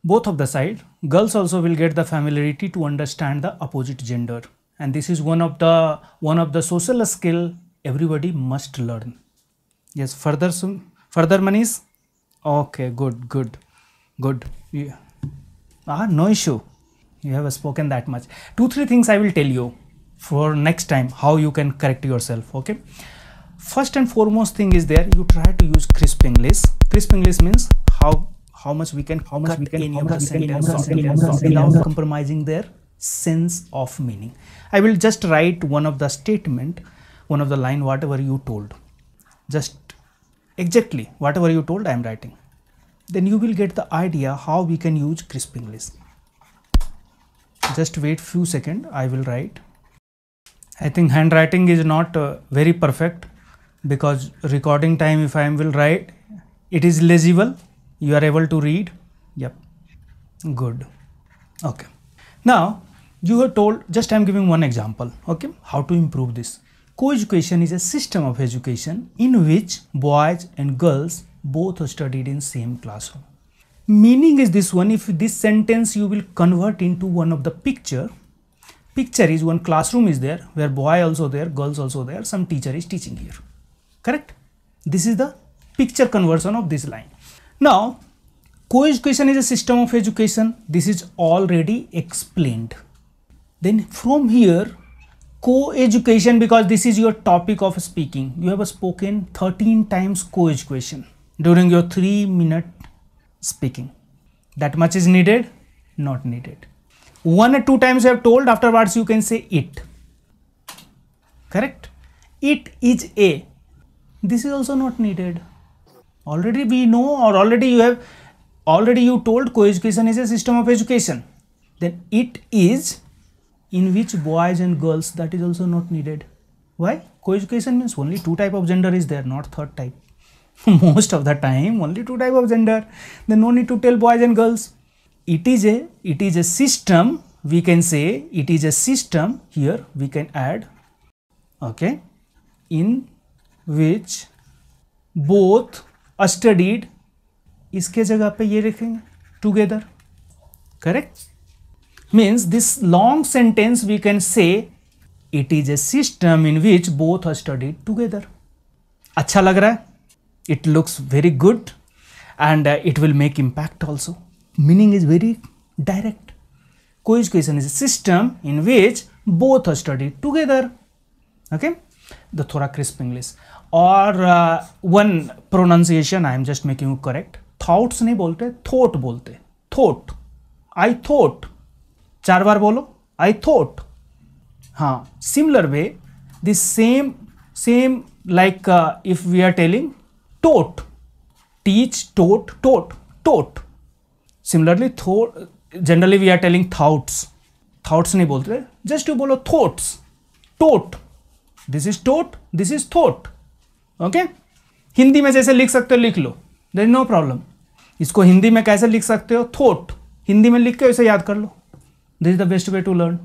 both of the side girls also will get the familiarity to understand the opposite gender and this is one of the one of the social skill everybody must learn yes further soon further manish okay good good good yeah. ah no issue you have spoken that much two three things i will tell you for next time how you can correct yourself okay first and foremost thing is there you try to use crisp english crisp english means how how much we can how much we can, how much we can without compromising their sense of meaning i will just write one of the statement one of the line whatever you told just exactly whatever you told i am writing then you will get the idea how we can use crisp english just wait few second i will write i think handwriting is not uh, very perfect because recording time if I will write it is legible you are able to read yep good okay now you have told just I'm giving one example okay how to improve this co-education is a system of education in which boys and girls both studied in same classroom meaning is this one if this sentence you will convert into one of the picture picture is one classroom is there where boy also there girls also there some teacher is teaching here correct this is the picture conversion of this line now co-education is a system of education this is already explained then from here co-education because this is your topic of speaking you have spoken 13 times co-education during your 3 minute speaking that much is needed not needed one or two times you have told afterwards you can say it correct it is a this is also not needed already we know or already you have already you told coeducation is a system of education then it is in which boys and girls that is also not needed why coeducation means only two type of gender is there not third type most of the time only two type of gender then no need to tell boys and girls it is a it is a system we can say it is a system here we can add okay in which both studied इसके जगह पे ये लिखेंगे together correct means this long sentence we can say it is a system in which both studied together अच्छा लग रहा है it looks very good and it will make impact also meaning is very direct कोई question is system in which both study together okay the थोड़ा crisp English और one pronunciation I am just making correct thoughts नहीं बोलते thought बोलते thought आई thought चार बार बोलो I thought हाँ similar way the same same like if we are telling taught teach taught taught taught similarly thought generally we are telling thoughts thoughts नहीं बोलते just you बोलो thoughts taught this is taught this is thought okay Hindi में जैसे लिख सकते हो लिख लो there no problem इसको हिंदी में कैसे लिख सकते हो थोट हिंदी में लिख के उसे याद कर लो this is the best way to learn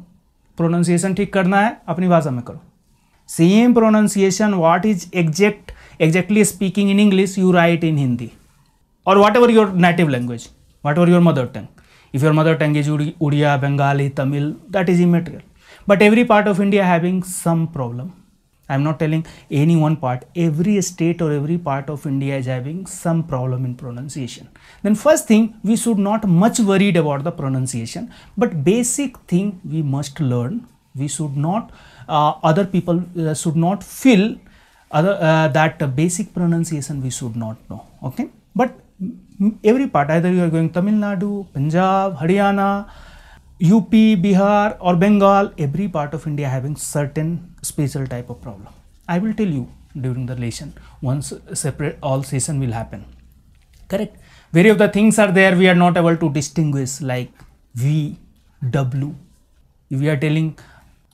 pronunciation ठीक करना है अपनी भाषा में करो same pronunciation what is exact exactly speaking in English you write in Hindi और whatever your native language whatever your mother tongue if your mother tongue is Odia Bengali Tamil that is immaterial but every part of India having some problem I'm not telling any one part. Every state or every part of India is having some problem in pronunciation. Then first thing, we should not much worried about the pronunciation, but basic thing we must learn. We should not, uh, other people uh, should not feel other, uh, that basic pronunciation we should not know, okay? But every part, either you are going Tamil Nadu, Punjab, Haryana, UP, Bihar or Bengal, every part of India having certain spatial type of problem. I will tell you during the lesson once separate all session will happen. Correct? Very of the things are there we are not able to distinguish like V, W. If we are telling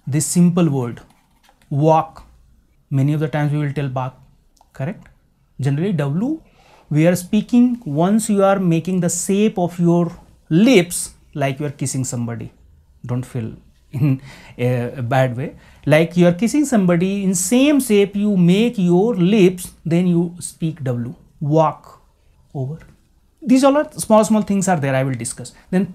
this simple word walk, many of the times we will tell bark. Correct? Generally W we are speaking once you are making the shape of your lips like you are kissing somebody. Don't feel in a, a bad way like you are kissing somebody in same shape you make your lips then you speak w walk over these all are small small things are there i will discuss then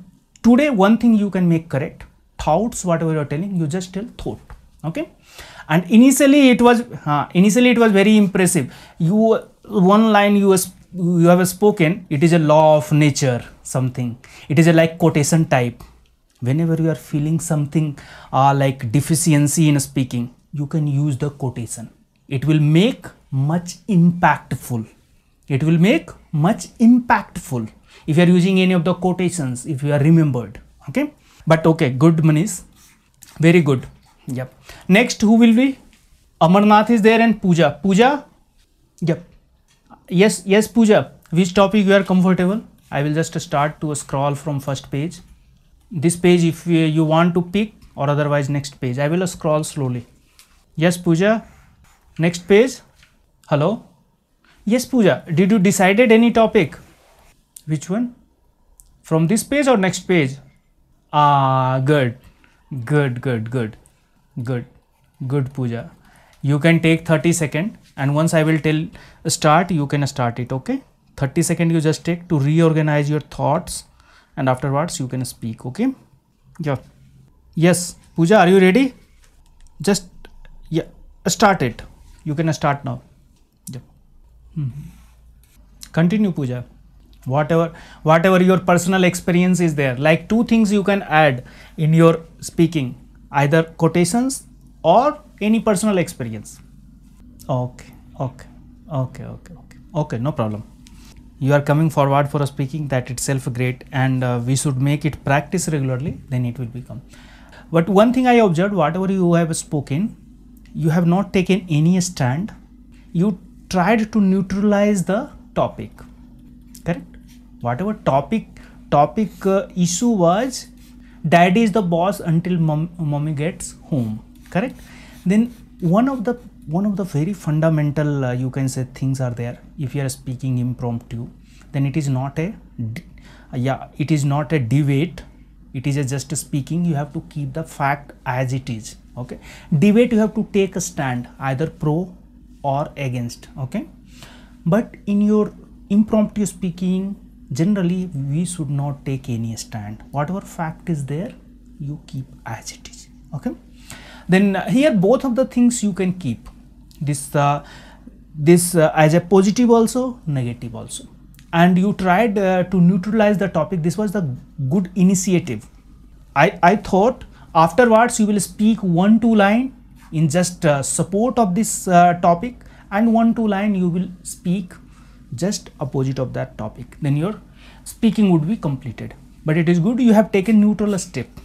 today one thing you can make correct thoughts whatever you are telling you just tell thought okay and initially it was uh, initially it was very impressive you one line you you have spoken it is a law of nature something it is a like quotation type whenever you are feeling something uh, like deficiency in speaking you can use the quotation it will make much impactful it will make much impactful if you are using any of the quotations if you are remembered okay but okay good manish very good yep next who will be amarnath is there and puja puja yep yes yes puja which topic you are comfortable i will just start to scroll from first page this page if you want to pick or otherwise next page i will scroll slowly yes puja next page hello yes puja did you decided any topic which one from this page or next page ah good good good good good good puja you can take 30 second and once i will tell start you can start it okay 30 second you just take to reorganize your thoughts and afterwards you can speak okay yeah yes Puja, are you ready just yeah start it you can start now yeah -hmm. continue Puja. whatever whatever your personal experience is there like two things you can add in your speaking either quotations or any personal experience okay okay okay okay okay okay no problem you are coming forward for speaking that itself great and uh, we should make it practice regularly then it will become but one thing i observed whatever you have spoken you have not taken any stand you tried to neutralize the topic correct whatever topic topic uh, issue was daddy is the boss until mom, mommy gets home correct then one of the one of the very fundamental uh, you can say things are there if you are speaking impromptu then it is not a yeah it is not a debate it is just speaking you have to keep the fact as it is okay debate you have to take a stand either pro or against okay but in your impromptu speaking generally we should not take any stand whatever fact is there you keep as it is okay then uh, here both of the things you can keep this uh, this uh, as a positive also negative also and you tried uh, to neutralize the topic this was the good initiative i i thought afterwards you will speak one two line in just uh, support of this uh, topic and one two line you will speak just opposite of that topic then your speaking would be completed but it is good you have taken neutral step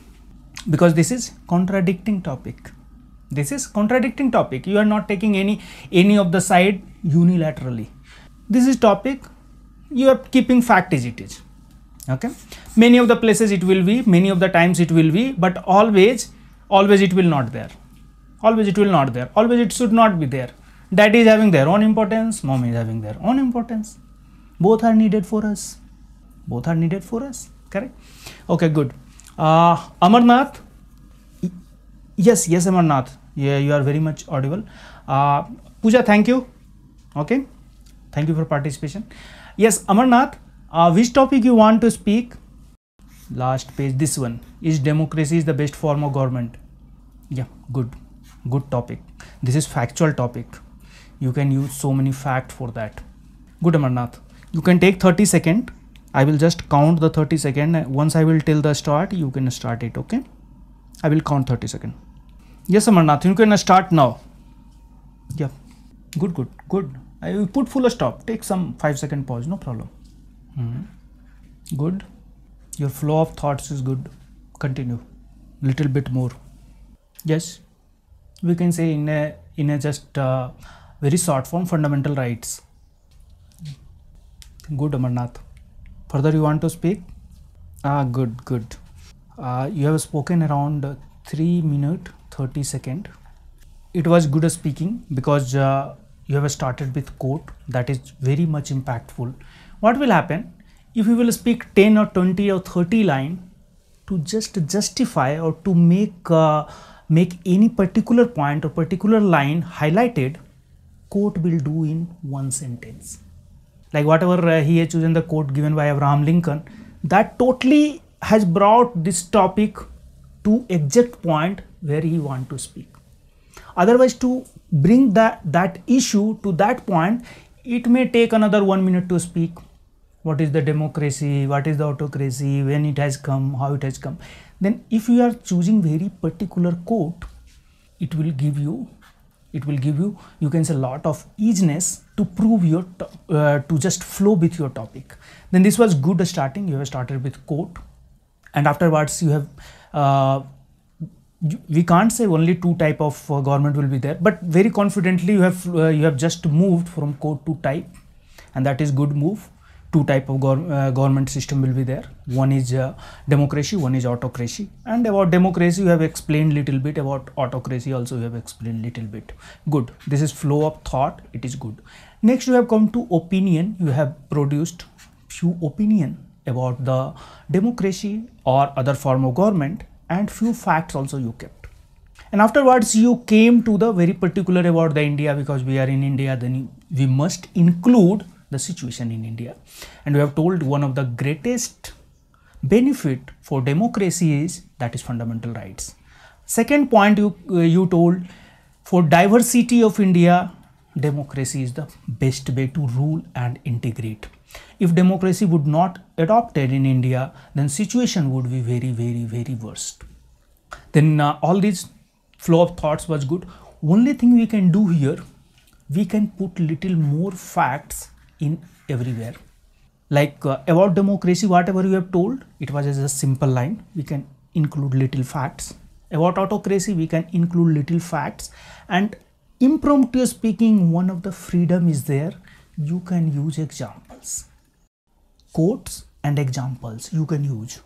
because this is contradicting topic this is contradicting topic. You are not taking any any of the side unilaterally. This is topic. You are keeping fact as it is. Okay. Many of the places it will be, many of the times it will be, but always, always it will not there. Always it will not there. Always it should not be there. Daddy is having their own importance, mom is having their own importance. Both are needed for us. Both are needed for us. Correct? Okay, good. Uh, Amarnath yes yes amarnath yeah you are very much audible uh, thank you okay thank you for participation yes amarnath uh, which topic you want to speak last page this one is democracy is the best form of government yeah good good topic this is factual topic you can use so many fact for that good amarnath you can take 30 second i will just count the 30 second once i will tell the start you can start it okay i will count 30 second Yes, Amarnath, you can start now. Yeah, good, good, good. I will put full stop. Take some 5 second pause, no problem. Mm. Good. Your flow of thoughts is good. Continue. Little bit more. Yes, we can say in a in a just uh, very short form fundamental rights. Good, Amarnath. Further, you want to speak? Ah, good, good. Uh, you have spoken around three minutes 30 second it was good speaking because uh, you have started with quote that is very much impactful what will happen if you will speak 10 or 20 or 30 line to just justify or to make uh, make any particular point or particular line highlighted quote will do in one sentence like whatever uh, he has chosen the quote given by abraham lincoln that totally has brought this topic to exact point where he want to speak. Otherwise, to bring that, that issue to that point, it may take another one minute to speak. What is the democracy? What is the autocracy? When it has come? How it has come? Then if you are choosing very particular quote, it will give you it will give you you can say a lot of easiness to prove your uh, to just flow with your topic then this was good starting you have started with quote and afterwards you have uh, we can't say only two type of uh, government will be there but very confidently you have uh, you have just moved from code to type and that is good move two type of uh, government system will be there one is uh, democracy one is autocracy and about democracy you have explained little bit about autocracy also you have explained little bit good this is flow of thought it is good next you have come to opinion you have produced few opinion about the democracy or other form of government and few facts also you kept and afterwards you came to the very particular about the India because we are in India then we must include the situation in India and we have told one of the greatest benefit for democracy is that is fundamental rights. Second point you, uh, you told for diversity of India democracy is the best way to rule and integrate. If democracy would not adopted in India, then situation would be very, very, very worst. Then uh, all these flow of thoughts was good. Only thing we can do here, we can put little more facts in everywhere. Like uh, about democracy, whatever you have told, it was as a simple line. We can include little facts. About autocracy, we can include little facts. And impromptu speaking, one of the freedom is there. You can use example examples quotes and examples you can use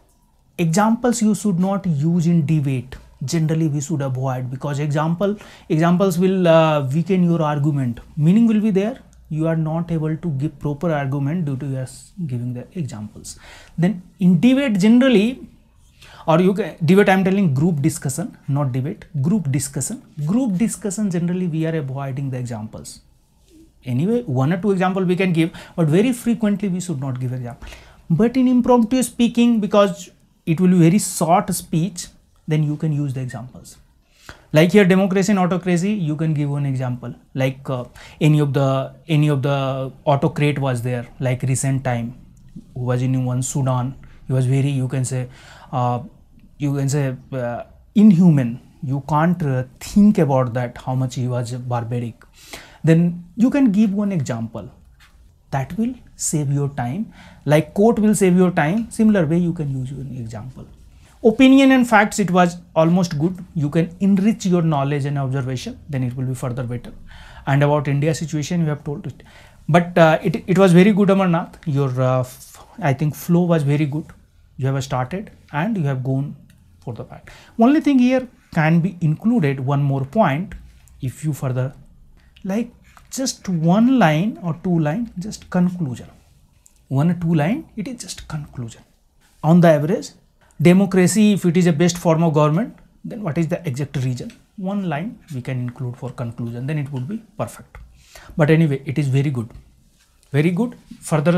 examples you should not use in debate generally we should avoid because example examples will uh, weaken your argument meaning will be there you are not able to give proper argument due to us giving the examples then in debate generally or you can debate i'm telling group discussion not debate group discussion group discussion generally we are avoiding the examples anyway one or two example we can give but very frequently we should not give example but in impromptu speaking because it will be very short speech then you can use the examples like here democracy and autocracy you can give one example like uh, any of the any of the autocrat was there like recent time who was in one sudan he was very you can say uh, you can say uh, inhuman you can't uh, think about that how much he was barbaric then you can give one example that will save your time like quote will save your time similar way you can use an example opinion and facts it was almost good you can enrich your knowledge and observation then it will be further better and about india situation you have told it but uh, it, it was very good amarnath your uh, i think flow was very good you have started and you have gone for the fact only thing here can be included one more point if you further like just one line or two line just conclusion one or two line it is just conclusion on the average democracy if it is a best form of government then what is the exact reason one line we can include for conclusion then it would be perfect but anyway it is very good very good further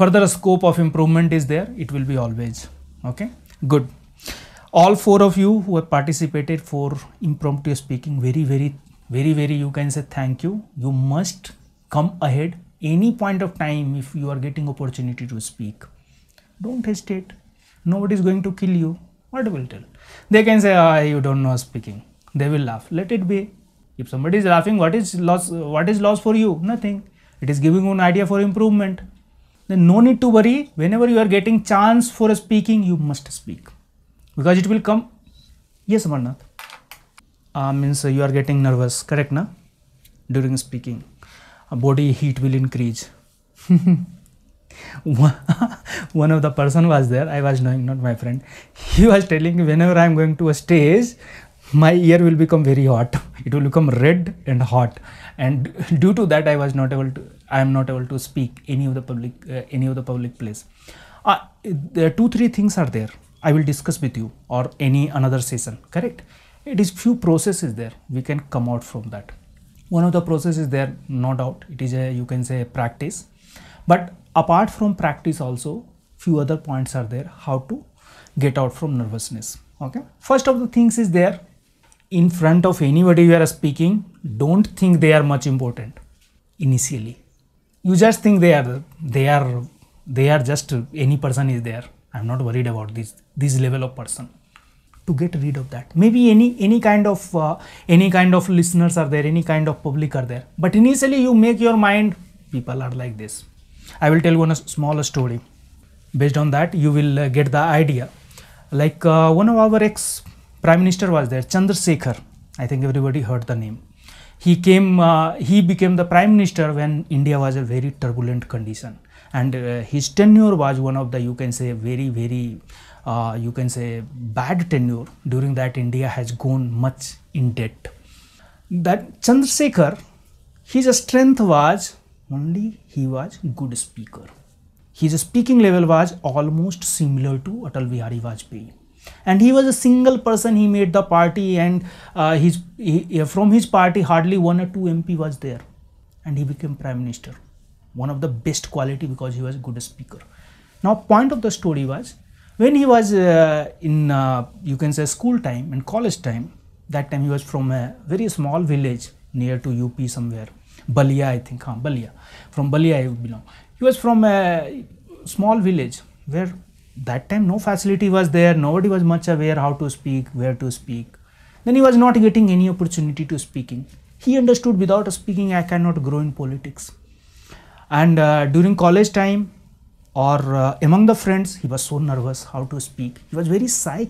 further scope of improvement is there it will be always okay good all four of you who have participated for impromptu speaking very very very very you can say thank you you must come ahead any point of time if you are getting opportunity to speak don't hesitate nobody is going to kill you what will tell they can say ah oh, you don't know speaking they will laugh let it be if somebody is laughing what is loss what is loss for you nothing it is giving you an idea for improvement then no need to worry whenever you are getting chance for speaking you must speak because it will come yes amarnath uh, means uh, you are getting nervous correct na during speaking uh, body heat will increase one of the person was there i was knowing not my friend he was telling me whenever i am going to a stage my ear will become very hot it will become red and hot and due to that i was not able to i am not able to speak any of the public uh, any of the public place uh, there two three things are there i will discuss with you or any another session correct it is few processes there we can come out from that one of the processes there no doubt it is a you can say practice but apart from practice also few other points are there how to get out from nervousness okay first of the things is there in front of anybody you are speaking don't think they are much important initially you just think they are they are they are just any person is there i'm not worried about this this level of person to get rid of that maybe any any kind of uh, any kind of listeners are there any kind of public are there but initially you make your mind people are like this i will tell one one small story based on that you will uh, get the idea like uh, one of our ex prime minister was there chandrasekhar i think everybody heard the name he came uh, he became the prime minister when india was a very turbulent condition and uh, his tenure was one of the you can say very very uh, you can say bad tenure during that India has gone much in debt. That Chandrasekhar, his strength was only he was good speaker. His speaking level was almost similar to Atal Bihari Vajpayee and he was a single person he made the party and uh, his he, from his party hardly one or two mp was there and he became prime minister one of the best quality because he was a good speaker now point of the story was when he was uh, in, uh, you can say, school time and college time, that time he was from a very small village near to UP somewhere, Balia, I think, huh, Balia. From Balia, I belong. He was from a small village where that time no facility was there, nobody was much aware how to speak, where to speak. Then he was not getting any opportunity to speaking. He understood without speaking, I cannot grow in politics. And uh, during college time, or uh, among the friends he was so nervous how to speak he was very shy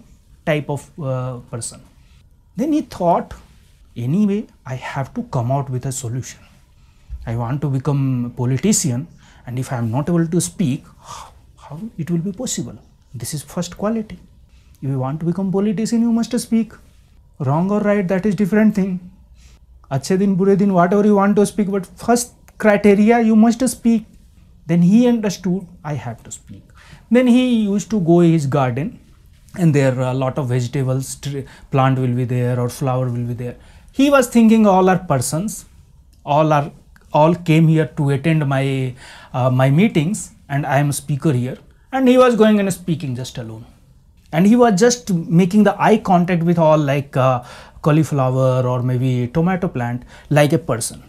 type of uh, person then he thought anyway i have to come out with a solution i want to become a politician and if i am not able to speak how it will be possible this is first quality if you want to become politician you must speak wrong or right that is different thing अच्छे दिन बुरे दिन whatever you want to speak but first criteria you must speak then he understood I have to speak. Then he used to go his garden and there a lot of vegetables, plant will be there or flower will be there. He was thinking all are persons, all are all came here to attend my uh, my meetings and I am a speaker here. And he was going and speaking just alone. And he was just making the eye contact with all like uh, cauliflower or maybe tomato plant like a person.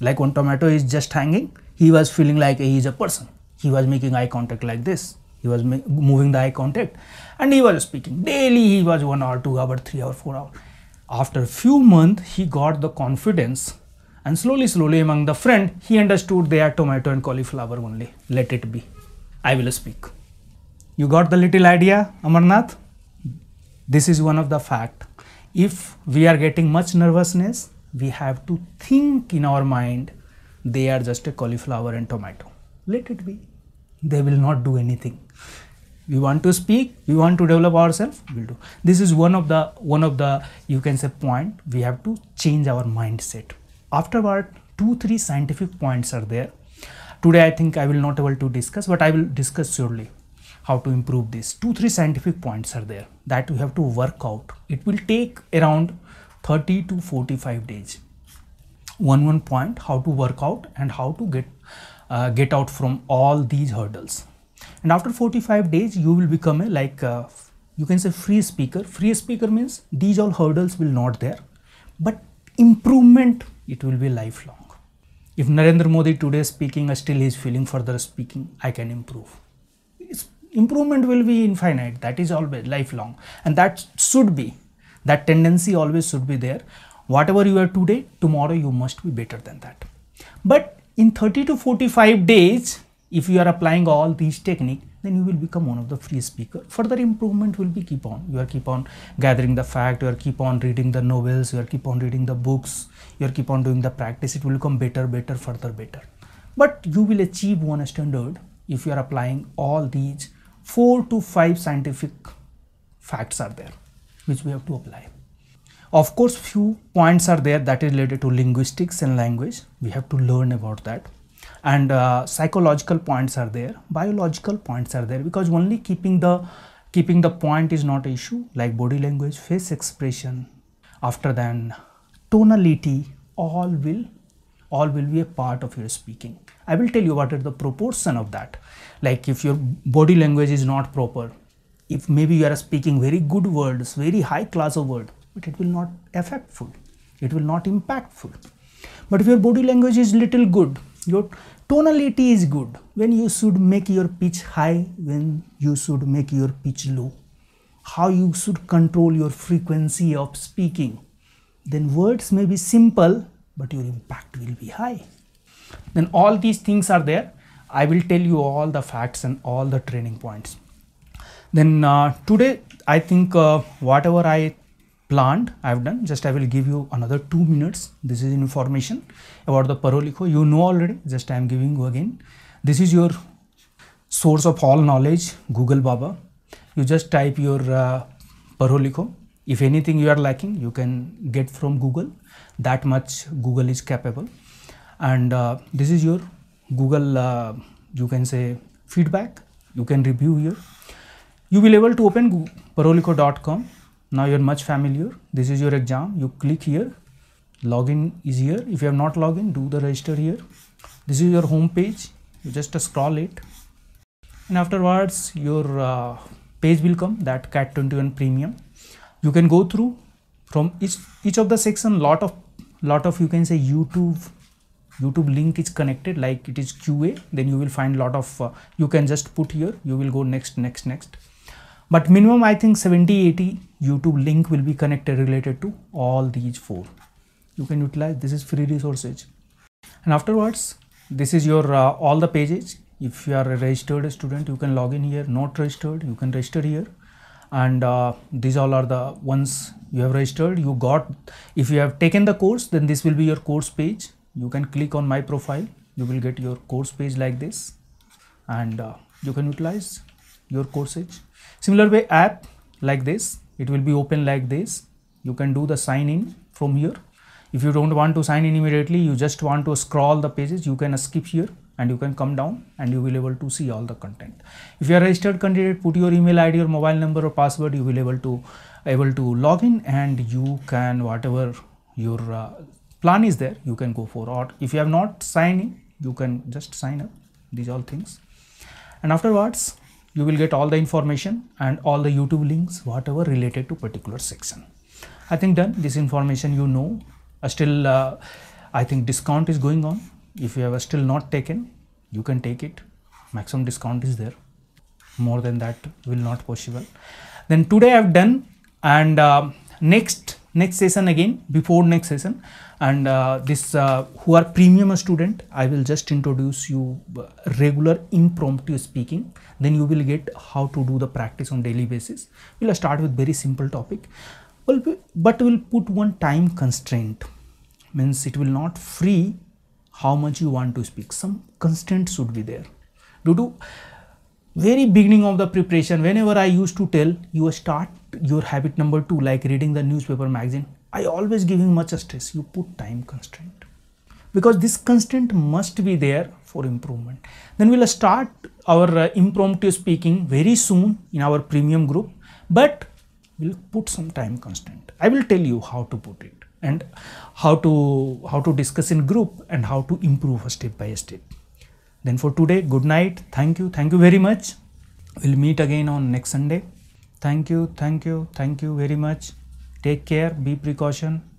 Like one tomato is just hanging he was feeling like he is a person he was making eye contact like this he was moving the eye contact and he was speaking daily he was one hour two hour three hour four hour after a few months he got the confidence and slowly slowly among the friend he understood they are tomato and cauliflower only let it be i will speak you got the little idea amarnath this is one of the fact if we are getting much nervousness we have to think in our mind they are just a cauliflower and tomato let it be they will not do anything we want to speak we want to develop ourselves we'll do this is one of the one of the you can say point we have to change our mindset afterward two three scientific points are there today i think i will not able to discuss but i will discuss surely how to improve this two three scientific points are there that we have to work out it will take around 30 to 45 days one one point how to work out and how to get uh, get out from all these hurdles and after 45 days you will become a like a, uh, you can say free speaker free speaker means these all hurdles will not there but improvement it will be lifelong if narendra modi today speaking still he is feeling further speaking i can improve it's, improvement will be infinite that is always lifelong and that should be that tendency always should be there whatever you are today, tomorrow you must be better than that. But in 30 to 45 days, if you are applying all these technique, then you will become one of the free speaker. Further improvement will be keep on. You are keep on gathering the fact, you are keep on reading the novels, you are keep on reading the books, you are keep on doing the practice, it will become better, better, further better. But you will achieve one standard if you are applying all these four to five scientific facts are there, which we have to apply. Of course, few points are there that is related to linguistics and language. We have to learn about that. And uh, psychological points are there, biological points are there because only keeping the keeping the point is not an issue like body language, face expression, after then tonality, all will all will be a part of your speaking. I will tell you what is the proportion of that. Like if your body language is not proper, if maybe you are speaking very good words, very high class of word, but it will not affectful it will not impactful but if your body language is little good your tonality is good when you should make your pitch high when you should make your pitch low how you should control your frequency of speaking then words may be simple but your impact will be high then all these things are there i will tell you all the facts and all the training points then uh, today i think uh, whatever i plant I've done just I will give you another two minutes this is information about the Parolico you know already just I am giving you again this is your source of all knowledge Google Baba you just type your uh, Parolico if anything you are lacking you can get from Google that much Google is capable and uh, this is your Google uh, you can say feedback you can review here you will able to open parolico.com now you're much familiar this is your exam you click here login is here if you have not login do the register here this is your home page you just scroll it and afterwards your uh, page will come that cat 21 premium you can go through from each each of the section lot of lot of you can say youtube youtube link is connected like it is qa then you will find lot of uh, you can just put here you will go next next next but minimum I think 70 80 YouTube link will be connected related to all these four you can utilize this is free resources and afterwards this is your uh, all the pages if you are a registered student you can log in here not registered you can register here and uh, these all are the ones you have registered you got if you have taken the course then this will be your course page you can click on my profile you will get your course page like this and uh, you can utilize your courses Similar way app like this, it will be open like this. You can do the sign in from here. If you don't want to sign in immediately, you just want to scroll the pages, you can skip here and you can come down and you will be able to see all the content. If you are a registered candidate, put your email ID or mobile number or password, you will be able to able to log in and you can whatever your uh, plan is there, you can go for or if you have not signed in, you can just sign up these all things. And afterwards, you will get all the information and all the YouTube links, whatever related to particular section. I think done this information you know, uh, still uh, I think discount is going on. If you have still not taken, you can take it. Maximum discount is there. More than that will not possible. Then today I've done and uh, next next session again before next session and uh, this uh, who are premium student i will just introduce you uh, regular impromptu speaking then you will get how to do the practice on daily basis we'll start with very simple topic well but we'll put one time constraint means it will not free how much you want to speak some constraint should be there due to very beginning of the preparation whenever i used to tell you start your habit number 2 like reading the newspaper magazine I always give you much stress, you put time constraint because this constraint must be there for improvement. Then we'll start our uh, impromptu speaking very soon in our premium group, but we'll put some time constraint. I will tell you how to put it and how to how to discuss in group and how to improve step by step. Then for today, good night. Thank you. Thank you very much. We'll meet again on next Sunday. Thank you. Thank you. Thank you very much. Take care, be precaution,